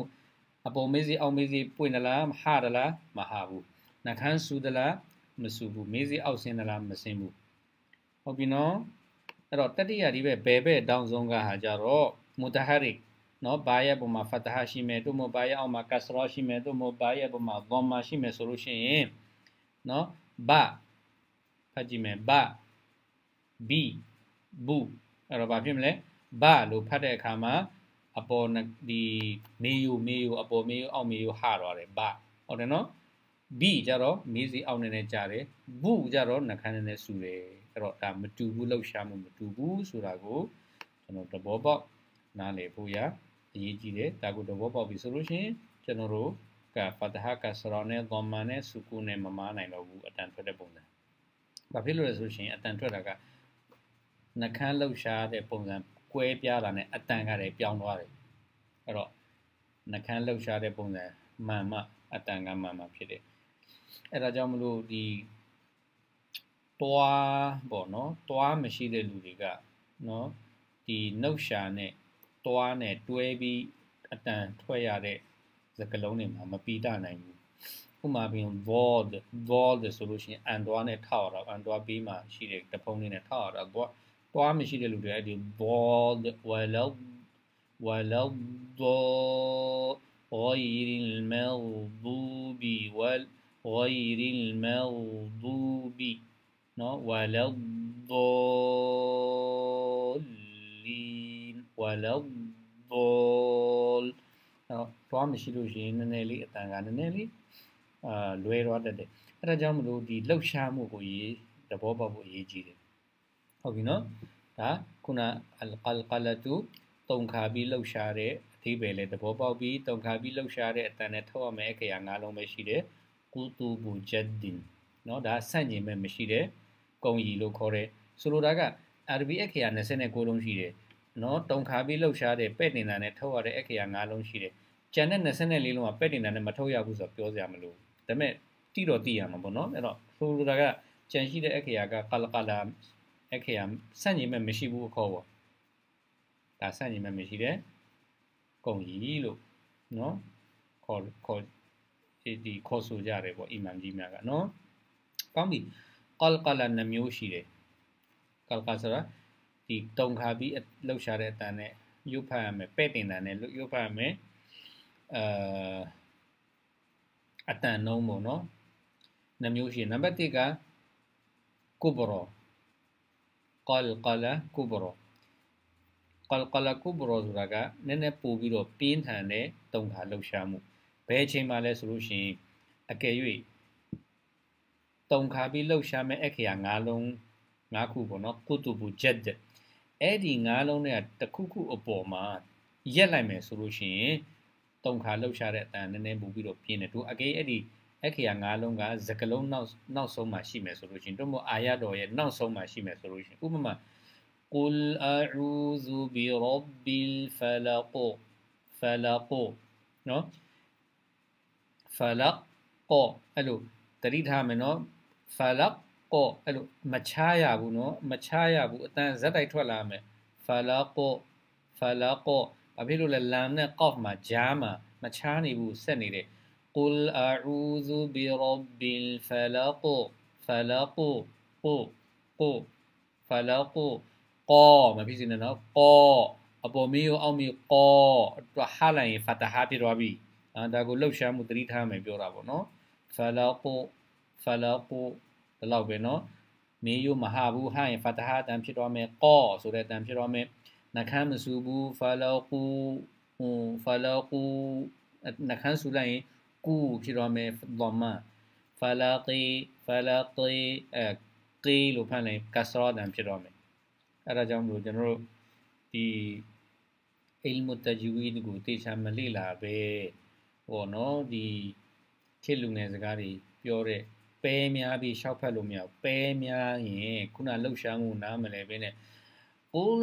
အပေါ်မေးစီအောင်မေးစီပွင့်သလားမဟာသလားမဟာဘူးနှခမ်းဆူသလားမဆူဘူးမေးစီအောက်ဆင်းသလားမဆင်းဘူးဟုတ်ပြီနော်အဲ့တော့တတိယဒီပဲဘယ်ဘက်တောင်းဆုံးကဟာကြတော့မူတဟရီနော်ဘာရဲ့ပုံမှာဖတ်တာရှိမယ်တို့မို့ဘာရဲ့အောက်မှာကတ်စရောရှိမယ်တို့မို့ဘာရဲ့ပုံမှာဂွန်မာရှိမယ်ဆိုလို့ရှိရင်နော်ဘာဖတ်ကြည့်မယ်ဘာဘီဘူအဲ့တော့ဘာဖြစ်မလဲဘာလို့ဖတ်တဲ့အခါမှာအပေါ်ဒီမေယူမေယူအပေါ်မေယူအောက်မေယူဟာတော့တယ်ဘာဟုတ်တယ်နော်ဘီကြတော့မေးစီအောက်နေနေကြတယ်ဘူကြတော့နှခမ်းနေနေဆူတယ်အဲ့တော့ဒါမတူဘူးလှုပ်ရှားမှုမတူဘူးဆိုတာကိုကျွန်တော်သဘောပေါက်နားလည်ဖို့ရအရေးကြီးတယ်ဒါကိုသဘောပေါက်ပြီဆိုလို့ရှိရင်ကျွန်တော်တို့ကဖတ်ဟာကဆရာနဲ့ဂေါမန်နဲ့စုကုနဲ့မမားနိုင်တော့ဘူးအတန်ထွက်တဲ့ပုံစံဘာဖြစ်လို့လဲဆိုရှင်အတန်ထွက်တာကနှခမ်းလှုပ်ရှားတဲ့ပုံစံကွဲပြားတာနဲ့အတန်ကလည်းပြောင်းသွားတယ်အဲ့တော့နှခမ်းလှုပ်ရှားတဲ့ပုံစံမှန်မှအတန်ကမှန်မှဖြစ်တယ်အဲ့ဒါကြောင့်မလို့ဒီတွားပေါ့နော်တွားမရှိတဲ့လူတွေကနော်ဒီနှုတ်ရှာနဲ့တွားနဲ့တွဲပြီးအတန်ထွက်ရတဲ့စကလုံးတွေမှာမပြီးတနိုင်ဘူးဥမာပြင် void void ဆိုလို့ရှိရင် and တွားနဲ့ထောက်ရတော့ and တွားပြီးမှရှိတဲ့တဖုံးလေးနဲ့ထောက်ရတော့တွားတွားမရှိတဲ့လူတွေအဲ့ဒီ void walau walau غير المغضوب وال غير المغضوب နော်ဝလဒ်ဒလင်ဝလဒ်ဒလနော်တော့မရှိလို့ရှိရင်နည်းနည်းလေးအတန်ကနည်းနည်းလေးအာလွဲသွားတတ်တယ်အဲ့ဒါကြောင့်မလို့ဒီလှုပ်ရှားမှုကိုရေးသဘောပေါက်ဖို့အရေးကြီးတယ်ဟုတ်ပြီနော်ဒါခုနအလ်ကလ်ကလတူတုံခါပြီးလှုပ်ရှားတဲ့အသေးပဲလေသဘောပေါက်ပြီးတုံခါပြီးလှုပ်ရှားတဲ့အတန်နဲ့ထောက်ရမယ်အခရာငါးလုံးပဲရှိတယ်ကုတူဘူဂျက်ဒင်နော်ဒါဆန့်ကျင်မဲ့မရှိတယ်ကုံရီလို့ခေါ်တဲ့ဆိုလိုတာက RB အခရာ29လုံးရှိတယ်နော်တုံခါပြီးလှုပ်ရှားတဲ့ပဲ့တင်တာနဲ့ထုတ်ရတဲ့အခရာ9လုံးရှိတယ်ကျန်တဲ့24လုံးကပဲ့တင်တာနဲ့မထုတ်ရဘူးဆိုတော့ပြောစရာမလိုဒါပေမဲ့တိတော့တိရမှာပေါ့နော်အဲ့တော့ဆိုလိုတာကကျန်ရှိတဲ့အခရာကကလကလာအခရာဆန့်ကျင်မဲ့မရှိဘူးအခေါ်ပေါ့ဒါဆန့်ကျင်မဲ့မရှိတဲ့ကုံကြီးလို့နော်ခေါ်ခေါ်ဒီခေါ်ဆိုကြတယ်ပေါ့အီမမ်ကြီးများကနော်ကောင်းပြီကောလ်ကလာနှမျိုးရှိတယ်ကောလ်ကဆိုတာဒီတုံခါပြီးလှုပ်ရှားတဲ့အတန်နဲ့ရုပ်ဖတ်ရမယ်ပဲ့တင်တဲ့နဲ့ရုပ်ဖတ်ရမယ်အာအတန်နှုံးပေါ့နော်နှမျိုးရှိနံပါတ်1ကကုဘရောကောလ်ကလာကုဘရောကောလ်ကလာကုဘရောဆိုတာကနည်းနည်းပို့ပြီးတော့ပြင်းထန်တဲ့တုံခါလှုပ်ရှားမှုဘယ်အချိန်မှလဲဆိုလို့ရှိရင်အကယ်၍တုံခါပြီးလှုပ်ရှားမဲ့အခရာ၅လုံး၅ခုပေါ့နော် ကုတုဘူဂျက်ဂျက်အဲ့ဒီ၅လုံးတွေကတစ်ခုခုအပေါ်မှာရက်လိုက်မယ်ဆိုလို့ရှိရင်တုံခါလှုပ်ရှားတဲ့အတန်နည်းနည်းပူပြီးတော့ပြင်းတယ်သူအကေအဲ့ဒီအခရာ၅လုံးကသကလုံးနောက်နောက်ဆုံးမှာရှိမယ်ဆိုလို့ရှိရင်တို့မို့အာရတော်ရဲ့နောက်ဆုံးမှာရှိမယ်ဆိုလို့ရှိရင်ဥပမာ قل اعوذ برب الفلق فلق နော် فلق အဲ့လိုတတိထားမယ်နော်ဖလက်ကောအဲ့လိုမချားရဘူးနော်မချားရဘူးအတန်ဇက်တိုက်ထွက်လာမယ်ဖလက်ကောဖလက်ကောဘာဖြစ်လို့လဲလမ်နဲ့ကော့မှာဂျားမှာမချားနေဘူးဆက်နေတယ် قل اعوذ برب الفلق فلق قو قو فلق ကောမဖြစ်စင်းနော်ကောအပေါ်မေးရောအောက်မေးကောတွာဟာလိုက်ရင်ဖတ်တာဟာဖြစ်သွားပြီဒါကိုလှုပ်ရှားမှုသတိထားမယ်ပြောတာပေါ့နော်ဖလကိုဖလာကိုဒီလောက်ပဲနော်မေယုမဟာဘူးဟိုင်ဖတဟာတန်ဖြစ်တော့မယ်ကောဆိုတဲ့တန်ဖြစ်တော့မယ်နှခမ်းမစူဘူးဖလာကိုဟိုဖလာကိုနှခမ်းစူလိုက်ရင်ကူဖြစ်တော့မယ်ဒမဖလာကီဖလာကီအကီလို့ဖန်လိုက်ကစရာတန်ဖြစ်တော့မယ်အဲ့ဒါကြောင့်မလို့ကျွန်တော်တို့ဒီ ilmu tajwid ကိုတေချာမလေ့လာပဲဟောနော်ဒီခေတ်လူငယ်စကားတွေပြောတဲ့ပဲများပြီးရှောက်ဖက်လို့မရပဲများရင်ခုနလှုပ်ရှားမှုနားမလည်ဘဲနဲ့ قل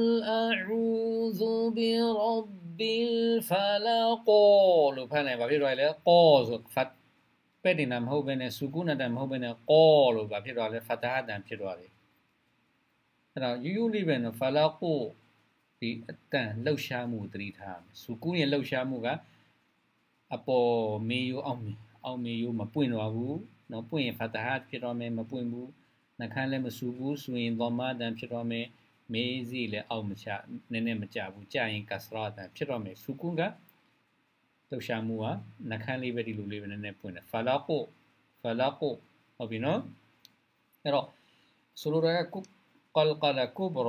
أعوذ برب الفلق လို့ဖတ်နိုင်ပါဖြစ်သွားလေကောဆိုဖတ်ပဲ့တင်တာမဟုတ်ဘဲနဲ့စုကုဏတန်မဟုတ်ဘဲနဲ့ကောလို့ပါဖြစ်သွားလေဖတ်တာတန်ဖြစ်သွားလေအဲ့တော့ယူးယူးလေးပဲနော်ဖလာကိုဒီအတန်လှုပ်ရှားမှုသတိထားမယ်စုကုရဲ့လှုပ်ရှားမှုကအပေါ်မေယိုအောင်အောင်မေယိုမပွင့်သွားဘူးနော်ပွင့်ရင်ဖတ်တာဟတ်ဖြစ်တော့မယ်မပွင့်ဘူးနှခမ်းလည်းမဆူဘူးဆိုရင်သောမတန်ဖြစ်တော့မယ်မေးစီလည်းအောက်မချနည်းနည်းမကြဘူးကြာရင်ကစရာတန်ဖြစ်တော့မယ်ဆူကွန်ကတုတ်ရှာမှုကနှခမ်းလေးပဲဒီလိုလေးပဲနည်းနည်းပွင့်တယ်ဖလာကိုဖလာကိုဟုတ်ပြီနော်အဲ့တော့ဆိုလိုတာကကလကလကူဘရ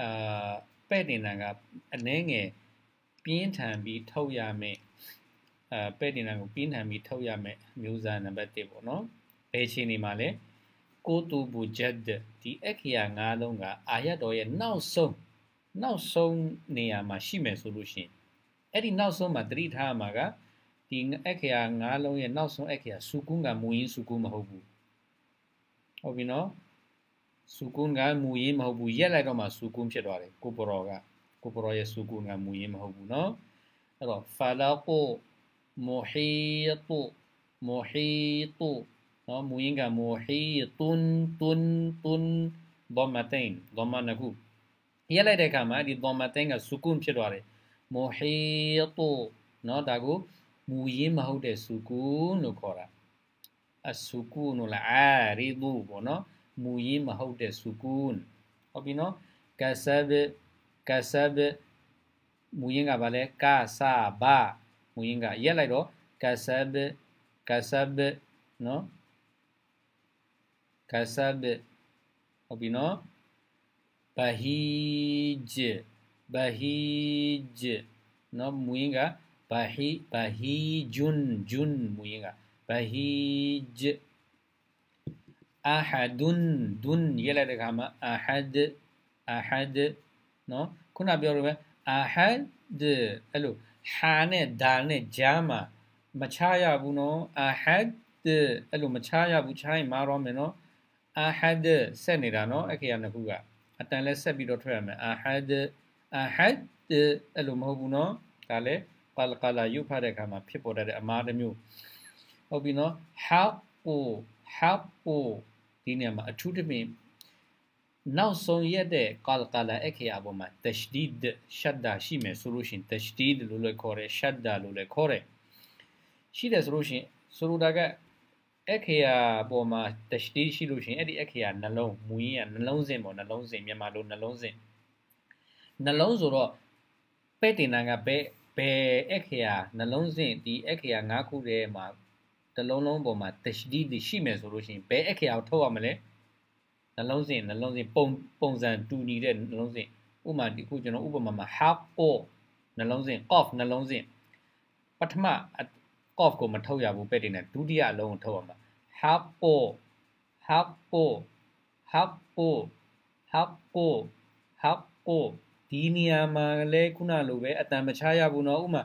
အာပဲ့နေတာကအနှဲငယ်ပြင်းထန်ပြီးထုတ်ရမယ်အဲပဲ့တင်နိုင်ကိုပြင်းထန်ပြီးထုတ်ရမယ်မျိုးစားနံပါတ်1ပေါ့နော်ဘယ်ချိန်နေမှာလဲကိုတူဘူဂျက်ဒီအခရာ၅လုံးကအာရတော်ရဲ့နောက်ဆုံးနောက်ဆုံးနေရာမှာရှိမယ်ဆိုလို့ရှိရင်အဲ့ဒီနောက်ဆုံးမှာတတိထားမှာကဒီအခရာ၅လုံးရဲ့နောက်ဆုံးအခရာစုကွန်းကမူရင်းစုကွန်းမဟုတ်ဘူးဟုတ်ပြီနော်စုကွန်းကမူရင်းမဟုတ်ဘူးရက်လိုက်တော့မှစုကွန်းဖြစ်သွားတယ်ကိုပရောက ကိုပရောရဲ့စုကွန်းကမူရင်းမဟုတ်ဘူးနော်အဲ့တော့ဖာလာကို محيط محيط နော်မူရင်းက محيط تن تن ضمتين ضمه နှစ်ခုရေးလိုက်တဲ့အခါမှာဒီ ضمتين က سكون ဖြစ်သွားတယ် محيط နော်ဒါကိုမူရင်းမဟုတ်တဲ့ سكون လို့ခေါ်တာ السكون العارض ပေါ့နော်မူရင်းမဟုတ်တဲ့ سكون ဟုတ်ပြီနော် كسب كسب မူရင်းကဘာလဲ كسب မူရင်းကရက်လိုက်တော့ကာဆာဘကာဆာဘနော်ကာဆာဘဟုတ်ပြီနော်ဘာဟီဂျဘာဟီဂျနော်မူရင်းကဘာဟီဘာဟီဂျွန်းဂျွန်းမူရင်းကဘာဟီဂျအာဟာဒွန်းဒွန်းရက်လိုက်တဲ့ခါမှာအာဟာဒအာဟာဒနော်ခုနပြောရမယ်အာဟာဒအဲ့လိုဟာနဲ့ဒါနဲ့ဂျာမှာမချရဘူးနော်အာဟဒ်အဲ့လိုမချရဘူးချိုင်းမာရောမယ်နော်အာဟဒ်ဆက်နေတာနော်အခရာနှစ်ခုကအတန်လဲဆက်ပြီးတော့ထွက်ရမယ်အာဟဒ်အာဟဒ်အဲ့လိုမဟုတ်ဘူးနော်ဒါလည်းကလကလာယူဖတ်တဲ့အခါမှာဖြစ်ပေါ်တတ်တဲ့အမားတစ်မျိုးဟုတ်ပြီနော်ဟာကိုဟာကိုဒီနေရာမှာအထူးသဖြင့်နောက်ဆုံးရက်တဲ့ကာလကာလာအခရာပေါ်မှာတရှိဒ်ရှတ်ဒါရှိမယ်ဆိုလို့ရှင်တရှိဒ်လို့လည်းခေါ်တယ်ရှတ်ဒါလို့လည်းခေါ်တယ်ရှိတယ်ဆိုလို့ရှင်ဆိုလိုတာကအခရာပေါ်မှာတရှိရှိလို့ရှင်အဲ့ဒီအခရာနှလုံးမူရင်းကနှလုံးစဉ်ပေါ့နှလုံးစဉ်မြန်မာလိုနှလုံးစဉ်နှလုံးဆိုတော့ပဲ့တင်တာကဘယ်ဘယ်အခရာနှလုံးစဉ်ဒီအခရာ၅ခုထဲမှာတစ်လုံးလုံးပေါ်မှာတရှိဒ်ရှိမယ်ဆိုလို့ရှင်ဘယ်အခရာကိုထုတ်ရမလဲ။နှလုံးစဉ်နှလုံးစဉ်ပုံပုံစံတူညီတဲ့နှလုံးစဉ်ဥမာဒီခုကျွန်တော်ဥပမာမှာ haqqo နှလုံးစဉ် qaf နှလုံးစဉ်ပထမ qaf ကိုမထုတ်ရဘူးပဲ့တင်တယ်ဒုတိယအလုံးကိုထုတ်ရမှာ haqqo haqqo haqqo haqqo haqqo ဒီနေရာမှာလည်းခုနလိုပဲအတန်မချရဘူးเนาะဥမာ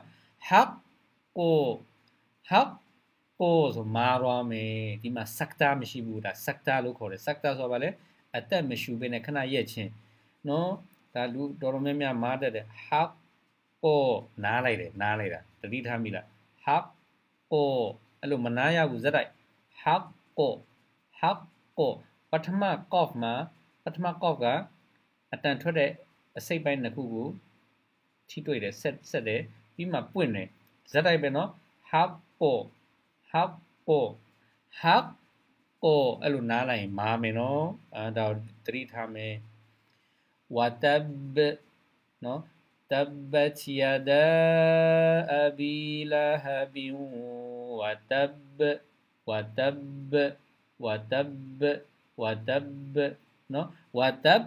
haqqo haqqo ကိုဆိုမာရွာမယ်ဒီမှာ sector မရှိဘူးဒါ sector လို့ခေါ်တယ် sector ဆိုတာဗာလဲအသက်မရှူဘဲနဲ့ခဏရက်ချင်းနော်ဒါလူတော်တော်များများမားတတ်တယ် hub ကိုနားလိုက်တယ်နားလိုက်တာတတိထားမိလား hub ကိုအဲ့လိုမနားရဘူးဇက်တိုက် hub ကို hub ကိုပထမ cough မှာပထမ cough ကအတန်ထွက်တဲ့အစိတ်ပိုင်းတစ်ခုကိုထိတွေ့တယ်ဆက်ဆက်တယ်ပြီးမှပွင့်တယ်ဇက်တိုက်ပဲနော် hub ကိုဟက်ကိုဟက်ကိုအဲ့လိုနားလိုက်မာမယ်နော်အဲဒါသတိထားမယ်ဝတ်တဘနော် تبت يدا أبي لهب وتب وتب وتب وتب နော် وتب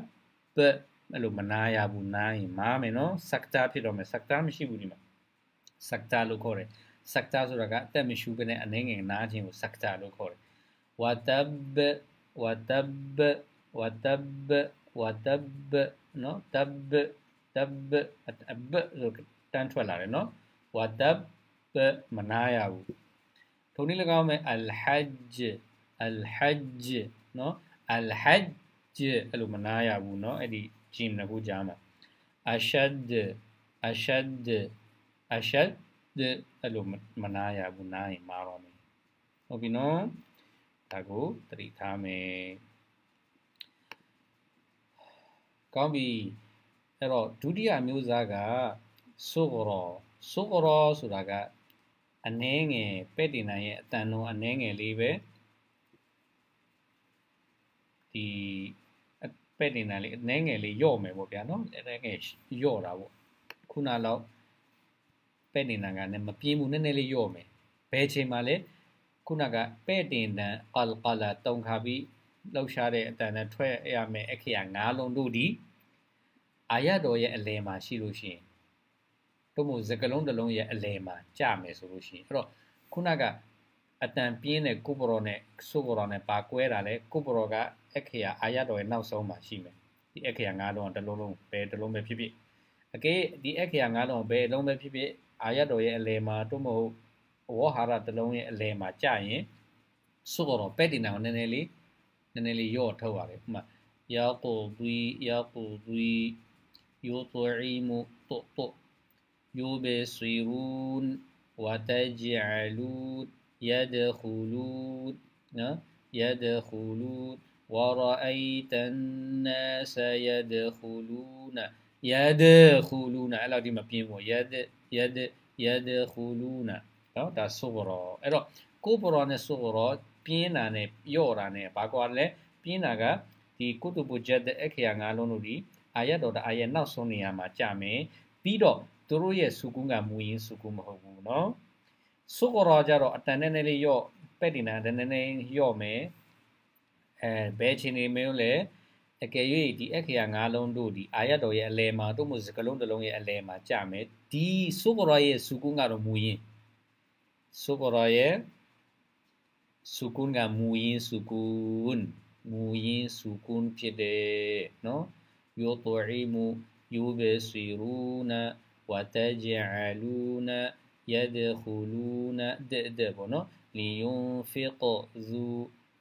အဲ့လိုမနာရဘူးနားရင်မားမယ်နော်စက်တာဖြစ်တော့မယ်စက်တာမရှိဘူးဒီမှာစက်တာလို့ခေါ်တယ် sector ဆိုတာကအသက်မရှူဘဲနဲ့အနေငယ်နားခြင်းကို sector လို့ခေါ်တယ် watab watab watab watab နော် tab tab အဘဆိုတန်းထွက်လာတယ်နော် watab မနာရဘူးထုံနည်း၎င်းမဲ့ al hajj al hajj နော် al hajj အဲ့လိုမနာရဘူးနော်အဲ့ဒီဂျင်းနှစ်ခုကြားမှာ ashad ashad ashad အဲ့လိုမနာရဘူးနားရင်မာပါမယ်ဟုတ်ပြီနော်ဒါကိုသတိထားမယ်ကောင်းပြီအဲ့တော့ဒုတိယမျိုးစားကစုကရောစုကရောဆိုတာကအနှဲငယ်ပဲ့တင်နိုင်ရဲ့အတန်လုံးအနှဲငယ်လေးပဲဒီပဲ့တင်နိုင်လေးအနှဲငယ်လေးယော့မယ်ပေါ့ဗျာနော်အနှဲငယ်ယော့တာပေါ့ခုနလောက်ပဲ့တင်တန်ကလည်းမပြင်းဘူးနည်းနည်းလေးယော့မယ်ဘယ်ချိန်မှလဲခုနကပဲ့တင်တန်ကလကလာတုံခါပြီးလှောက်ရှားတဲ့အတန်နဲ့ထွက်ရမယ်အခရာ၅လုံးတို့ဒီအာရတော်ရဲ့အလယ်မှာရှိလို့ရှိရင်တို့မို့စကလုံးတစ်လုံးရဲ့အလယ်မှာကြမယ်ဆိုလို့ရှိရင်အဲ့တော့ခုနကအတန်ပြင်းတဲ့ကုဘရောနဲ့စုဘရောနဲ့ပါကွဲတာလဲကုဘရောကအခရာအာရတော်ရဲ့နောက်ဆုံးမှာရှိမယ်ဒီအခရာ၅လုံးတစ်လုံးလုံးပဲတစ်လုံးပဲဖြစ်ဖြစ်အကဲဒီအခရာ၅လုံးပဲအလုံးပဲဖြစ်ဖြစ်အာယတ်တော်ရဲ့အလယ်မှာတို့မဟုတ်ဝေါဟာရတလုံးရဲ့အလယ်မှာကြာရင်စုတော်ပဲ့တင်တာကိုနည်းနည်းလေးနည်းနည်းလေးရော့ထုတ်ရတယ်ဥပမာယာကူဒွီယာကူဒွီယူတူအီမူတုတုယူဘေဆီရူန်ဝတဂျီအလူယဒခူလူနော်ယဒခူလူ ورأيت الناس يدخلون ယဒခူလူနာအဲ့လောက်ဒီမပြင်းဘူးယဒယဒယဒခူလူနာနော်ဒါဆိုရောအဲ့တော့ကိုဘောရောနဲ့ဆိုရောပြင်းတာနဲ့ပြော့တာနဲ့ဘာကွာလဲပြင်းတာကဒီကုတုပုဂျက်တဲ့အခရာငါလုံးတို့ဒီအာရတော်တာအာရနောက်ဆုံးနေရာမှာကြာမယ်ပြီးတော့သူတို့ရဲ့စုကုကမူရင်းစုကုမဟုတ်ဘူးเนาะစုကရောကြတော့အတန်နဲ့နဲ့လေးရော့ပက်တင်တာနဲ့နဲ့ရော့မယ်အဲဘဲချင်းနေမင်းလဲအကယ်၍ဒီအခရာ၅လုံးတို့ဒီအာရတော်ရဲ့အလယ်မှာတို့မို့စကလုံးတစ်လုံးရဲ့အလယ်မှာကြမယ်ဒီစုကရရဲ့စုကွန်းကတော့မူရင်းစုကရရဲ့စုကွန်းကမူရင်းစုကွန်းမူရင်းစုကွန်းဖြစ်တယ်နော်ယောတူအီမူယူဘစီရူနဝတဂျအလူနယဒခလူနဒဒဘောနော်လီယွန်ဖီကဇူ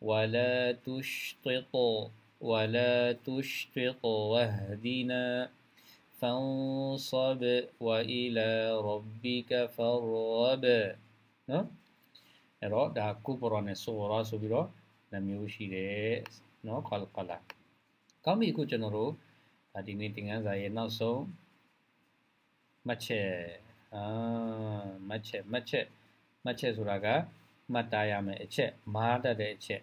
ဝလာတုရှတီတော ولا تشفق واهدنا فانصب وإلى ربك فارغب နော်အဲ့တော့ဒါကုပရောနဲ့ဆိုရာဆိုပြီးတော့နှမျိုးရှိတယ်နော်ခလကလာကောင်းပြီခုကျွန်တော်တို့ဒါဒီနေ့သင်ခန်းစာရဲ့နောက်ဆုံးမတ်ချက်အာမတ်ချက်မတ်ချက်မတ်ချက်ဆိုတာကမှတ်သားရမယ်အချက်မားတတ်တဲ့အချက်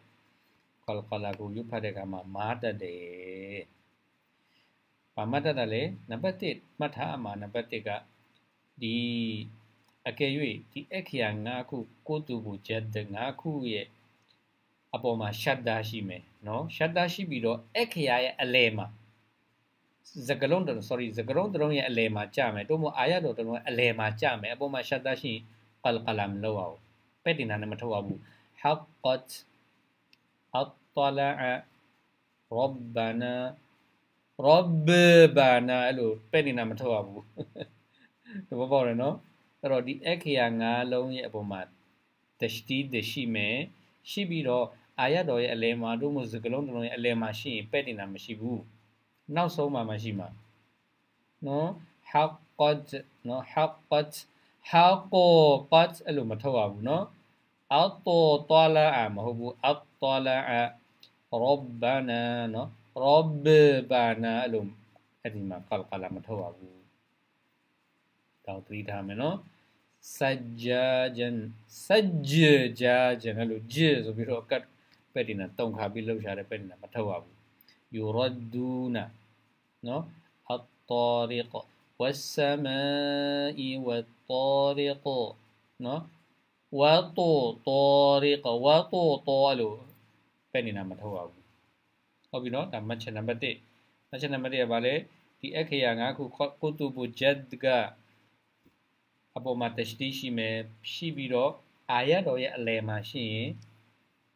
လ်ကလကိုရွတ်ဖတ်တဲ့အခါမှာမားတတ်တယ်။ဘာမှတ်တတ်တယ်လဲနံပါတ်1မှတ်ထားအမှာနံပါတ်1ကဒီအကယ်၍ဒီအခရာ၅ခုကိုတူကိုဂျက်တဲ့၅ခုရဲ့အပေါ်မှာရှတ်သားရှိမယ်နော်ရှတ်သားရှိပြီးတော့အခရာရဲ့အလဲမှာဇကလုံးတော် sorry ဇကလုံးတော်ရဲ့အလဲမှာကြမယ်တို့မို့အာရတော်တော်ရဲ့အလဲမှာကြမယ်အပေါ်မှာရှတ်သားရှိရင်ကလကလမ်လောက်အောင်ပဲ့တင်တာနဲ့မထုတ်အောင်ဘူး haqqat طلع ربنا ربنا အဲ့လိုပဲ့နေနာမထုတ်ရဘူးတဘောပေါက်တယ်နော်အဲ့တော့ဒီအခရာ၅လုံးရဲ့အပေါ်မှာတရှိတရှိမယ်ရှိပြီးတော့အာရတော်ရဲ့အလဲမှာတို့မို့စကလုံးတစ်လုံးရဲ့အလဲမှာရှိရင်ပဲ့တင်တာမရှိဘူးနောက်ဆုံးမှာမရှိမှာနော် haqqat နော် haqqat haqqat အဲ့လိုမထုတ်ရဘူးနော် atto tala မဟုတ်ဘူး attala ربنا نا رب بنا لوم ادي ما قال قال ما تو ابو تاو تري دام نو سجاجن سجاجن لو جي سو بيرو كات بيدينا تون كا بي لو شاري بيدينا ما تو ابو يردونا نو الطارق والسماء والطارق نو وطو طارق وطو طالو ပဲ့နေတာမထုတ်ရဘူးဟုတ်ပြီနော်ဒါ match နံပါတ်1 match နံပါတ်1ကဘာလဲဒီအခရာငါခုကိုတူဘူဂျက်ကအပေါ်မှာတရှိရှိမယ်ရှိပြီးတော့အာရတော်ရဲ့အလယ်မှာရှိရင်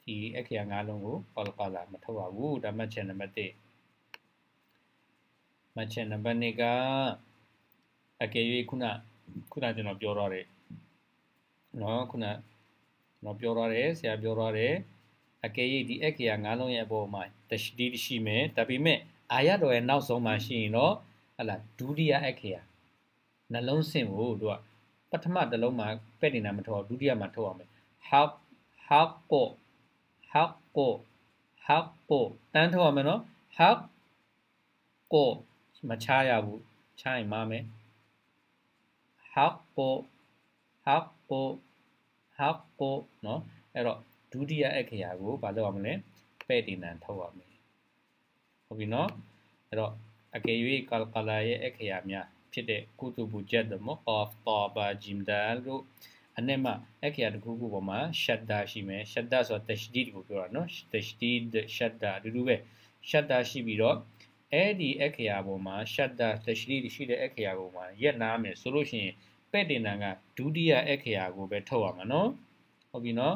ဒီအခရာငါလုံးကိုပေါ်ပါလာမထုတ်ရဘူးဒါ match နံပါတ်1မချင်နံပါတ်2ကအကယ်၍ခုနခုနကျွန်တော်ပြောထားတယ်เนาะခုနကျွန်တော်ပြောထားတယ်ဆရာပြောထားတယ်အကယ်၍ဒီအခရာငါးလုံးရဲ့အပေါ်မှာတတိရှိမယ်ဒါပေမဲ့အာရတော်ရဲ့နောက်ဆုံးမှာရှိရင်တော့ဟလာဒုတိယအခရာနှလုံးစင်ကိုတို့ကပထမတစ်လုံးမှာပဲ့နေတာမထောက်ဒုတိယမှာထောက်အောင်မယ်ဟာဟာကိုဟာကိုဟာကိုတန်းထောက်အောင်မယ်နော်ဟာကိုမချရဘူးချရင်မမယ်ဟာကိုဟာကိုဟာကိုနော်အဲ့တော့ဒုတိယအခရာကိုဘာလုပ်ရမလဲပဲ့တင်တန်ထုတ်ရမယ်ဟုတ်ပြီနော်အဲ့တော့အကယ်၍ကာလကာလာရဲ့အခရာများဖြစ်တဲ့ကုတုဘူဂျက်ဒမအော့ဖ်တာဘာဂျင်ဒါလ်တို့အနက်မှာအခရာတစ်ခုခုပေါ်မှာရှက်ဒါရှိမယ်ရှက်ဒါဆိုတာတရှဒီကိုပြောတာနော်တရှဒီရှက်ဒါအတူတူပဲရှက်ဒါရှိပြီးတော့အဲ့ဒီအခရာပေါ်မှာရှက်ဒါတရှဒီရှိတဲ့အခရာပေါ်မှာရက်နာမယ်ဆိုလို့ရှိရင်ပဲ့တင်တန်ကဒုတိယအခရာကိုပဲထုတ်ရမှာနော်ဟုတ်ပြီနော်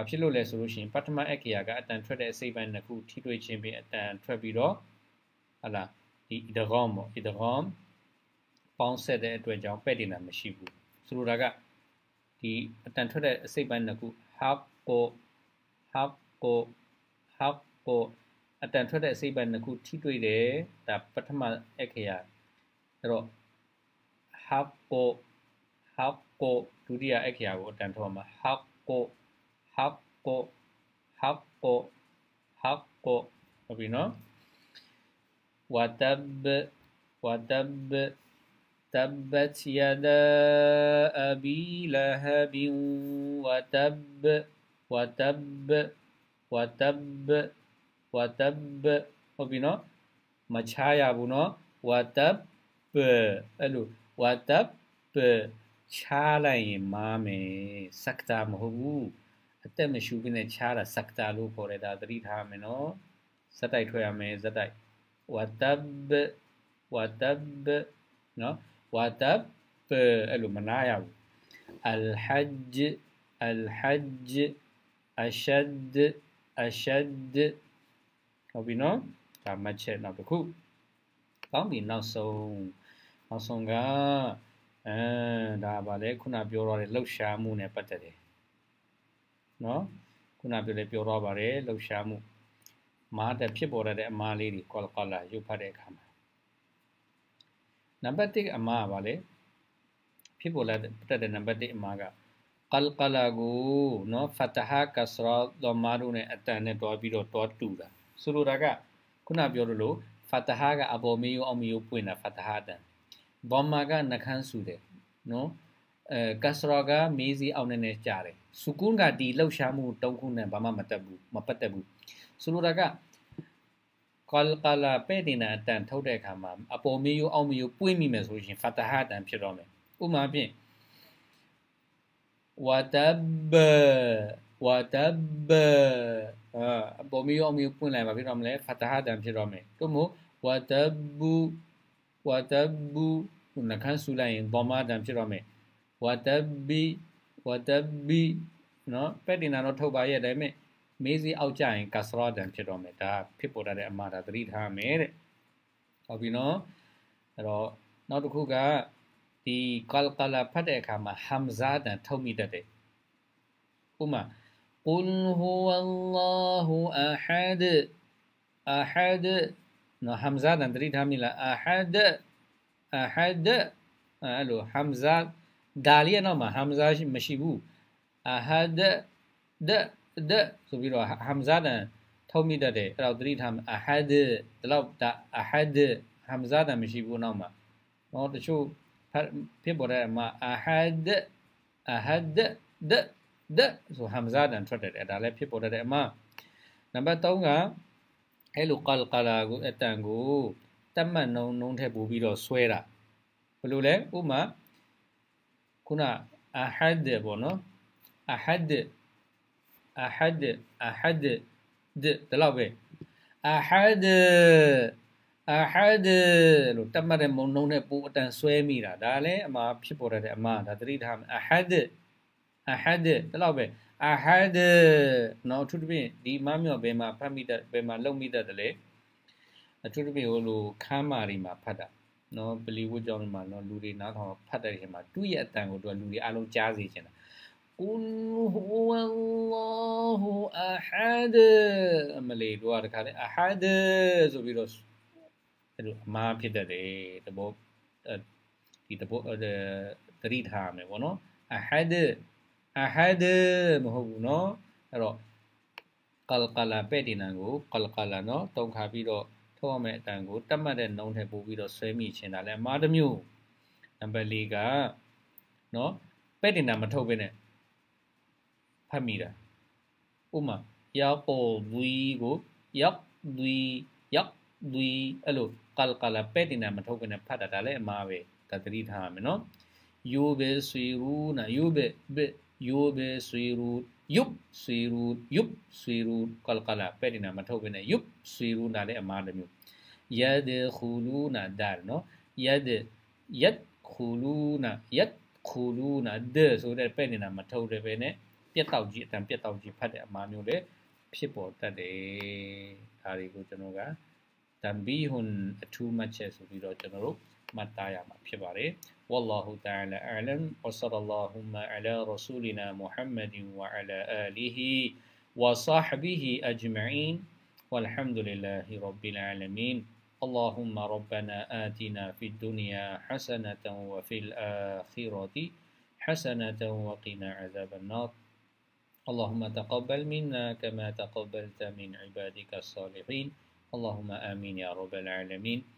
ဘာဖြစ်လို့လဲဆိုလို့ရှိရင်ပထမအက္ခရာကအတန်ထွက်တဲ့အစိပ်ပိုင်းနှစ်ခုထိတွေ့ခြင်းပြီးအတန်ထွက်ပြီးတော့ဟာလာဒီဒဂွန်ပေါ့ဒီဒဂွန်ပေါင်းဆက်တဲ့အတွက်ကြောင့်ပဲ့တင်တာမရှိဘူးဆိုလိုတာကဒီအတန်ထွက်တဲ့အစိပ်ပိုင်းနှစ်ခု half ကို half ကို half ကိုအတန်ထွက်တဲ့အစိပ်ပိုင်းနှစ်ခုထိတွေ့တယ်ဒါပထမအက္ခရာအဲ့တော့ half ကို half ကိုဒုတိယအက္ခရာကိုအတန်ထွက်မှာ half ကို حق حق حق وبينو وتب وتب تبت يدا أبي لهب وتب وتب وتب وتب وبينو يا بونو وتب ألو وتب ချလိုက်ရင်မာမယ်စက်တာမဟုတ်ဘူးအသက်မရှူခင်းနဲ့ချားတာစက်တာလို့ခေါ်တယ်ဒါသတိထားမယ်နော်ဇက်တိုက်ထွက်ရမယ်ဇက်တိုက်ဝတ်တပ်ဝတ်တပ်နော်ဝတ်တပ်အဲ့လိုမနာရဘူးအလ်ဟဂျ်အလ်ဟဂျ်အရှဒ်အရှဒ်ဟုတ်ပြီနော်ဒါမှတ်ချက်နောက်တစ်ခုကောင်းပြီနောက်ဆုံးနောက်ဆုံးကအဲဒါဗာလဲခုနပြောရတဲ့လှုပ်ရှားမှုနဲ့ပတ်သက်တယ်เนาะခုနပြောလဲပြောတော့ပါတယ်လှုပ်ရှားမှုမားတဲ့ဖြစ်ပေါ်တဲ့အမားလေးတွေကောလကောလာရုပ်ဖတ်တဲ့အခါမှာနံပါတ်1အမားကပါလေဖြစ်ပေါ်လာတဲ့နံပါတ်1အမားကကလကလာကိုနော်ဖတဟာကစရာဒမာရုနဲ့အတန်နဲ့တွားပြီးတော့တွားတူတာဆိုလိုတာကခုနပြောလို့ဖတဟာကအပေါ်မီယိုအောက်မီယိုပွင့်တာဖတဟာတန်ဘောမာကနှခမ်းဆူတယ်နော်အဲကစရာကမေးစီအောင်နဲ့နဲ့ကြားတယ်စူကွန်းကဒီလှုပ်ရှားမှုတုံးခုနဲ့ဘာမှမတက်ဘူးမပတ်သက်ဘူးဆိုလိုတာကကောလကလာပဲ့တင်တဲ့အတန်ထုတ်တဲ့အခါမှာအပေါ်မေယိုအောက်မေယိုပွင့်မိမယ်ဆိုရင်ဖတ်တဟာအတန်ဖြစ်တော့မယ်ဥပမာဖြင့်ဝတဘဝတဘအပေါ်မေယိုအောက်မေယိုပွင့်လိုက်မှာဖြစ်တော့မလဲဖတ်တဟာအတန်ဖြစ်တော့မယ်တို့မို့ဝတဘူဝတဘူနှခမ်းဆူလိုက်ရင်ဘောမအတန်ဖြစ်တော့မယ်ဝတဘီဝတ်တဘီနော်ပက်တင်နာတော့ထုတ်ပါရဲ့ဒါပေမဲ့မေးစီအောက်ကြရင်ကဆရာတန်ဖြစ်တော့မယ်ဒါဖြစ်ပေါ်တဲ့အမှားဒါသတိထားမယ်တဲ့ဟုတ်ပြီနော်အဲ့တော့နောက်တစ်ခုကဒီကလကလာဖတ်တဲ့အခါမှာဟမ်ဇာတန်ထုတ်မိတတ်တယ်ဥမာ قل هو الله احد احد နော်ဟမ်ဇာတန်သတိထားမိလား احد احد အဲ့လိုဟမ်ဇာဒါလေးရဲ့နောက်မှာဟမ်ဇာရှိမရှိဘူးအဟဒဒဒဆိုပြီးတော့ဟမ်ဇာတန်ထုတ်မိတတ်တယ်အဲ့တော့သတိထားမယ်အဟဒဒီလောက်ဒါအဟဒဟမ်ဇာတန်မရှိဘူးနောက်မှာနော်တချို့ဖြစ်ပေါ်တဲ့မှာအဟဒအဟဒဒဒဆိုဟမ်ဇာတန်ထွက်တယ်ဒါလည်းဖြစ်ပေါ်တဲ့အမှာနံပါတ်3ကအဲ့လိုကလကလာကိုအတန်ကိုတတ်မှတ်နှုံနှုံထည့်ပို့ပြီးတော့ဆွဲတာဘယ်လိုလဲဥမာခုနအဟဒ်ပေါ့နော်အဟဒ်အဟဒ်အဟဒ်ဒီလောက်ပဲအဟဒ်အဟဒ်လို့တတ်မှတ်တဲ့မုံနှုံးနဲ့ပိုးအတန်ဆွဲမိတာဒါလည်းအမှားဖြစ်ပေါ်တတ်တဲ့အမှားဒါသတိထားမယ်အဟဒ်အဟဒ်ဒီလောက်ပဲအဟဒ်နော်အထူးသဖြင့်ဒီမမြော့ဘယ်မှာဖတ်မိတတ်ဘယ်မှာလုံမိတတ်တယ်လဲအထူးသဖြင့်ဟိုလိုခမ်းမာတွေမှာဖတ်တာနော်ပလီဝုဒ်ကြောင့်မှာနော်လူတွေနားထောင်ဖတ်တဲ့အချိန်မှာသူ့ရဲ့အတန်ကိုသူကလူတွေအလုံးကြားစေချင်တာကုလဟူဝလ္လာဟူအဟာဒအမလီတို့ကတခါလေအဟာဒဆိုပြီးတော့အဲ့လိုအမှားဖြစ်တတ်တယ်တဘောဒီတဘောတတိထားမယ်ပေါ့နော်အဟာဒအဟာဒမဟုတ်ဘူးနော်အဲ့တော့ကလကလာပဲ့တင်နံကိုကလကလာနော်တုံခါပြီးတော့ထုတ်ရမယ့်အတန်ကိုတတ်မှတ်တဲ့နှုံးထဲပို့ပြီးတော့ဆွဲမိခြင်းဒါလည်းအမှားတစ်မျိုးနံပါတ်၄ကနော်ပဲ့တင်တာမထုတ်ဘဲနဲ့ဖတ်မိတာဥမာရောက်ပေါ်လူကိုရောက်လူရောက်လူအဲ့လိုကလကလပဲ့တင်တာမထုတ်ဘဲနဲ့ဖတ်တာဒါလည်းအမှားပဲဒါသတိထားရမယ်နော် yube suiruna yube be yube suirut ယုပ်ဆွေရူယုပ်ဆွေရူကလကလာပဲဒီနာမထုတ်ပဲနဲ့ယုပ်ဆွေရူနာလည်းအမားတစ်မျိုးယဒခူလူနာဒါနော်ယဒယဒခူလူနာယဒခူလူနာဒဆိုတဲ့ပဲဒီနာမထုတ်တယ်ပဲနဲ့ပြက်တောက်ကြီးအတန်ပြက်တောက်ကြီးဖတ်တဲ့အမားမျိုးလည်းဖြစ်ပေါ်တတ်တယ်ဒါတွေကိုကျွန်တော်ကတံဘီဟွန်အထူးမှတ်ချက်ဆိုပြီးတော့ကျွန်တော်တို့ والله تعالى أعلم وصلى على رسولنا محمد وعلى آله وصحبه أجمعين والحمد لله رب العالمين اللهم ربنا آتنا في الدنيا حسنة وفي الآخرة حسنة وقنا عذاب النار اللهم تقبل منا كما تقبلت من عبادك الصالحين اللهم آمين يا رب العالمين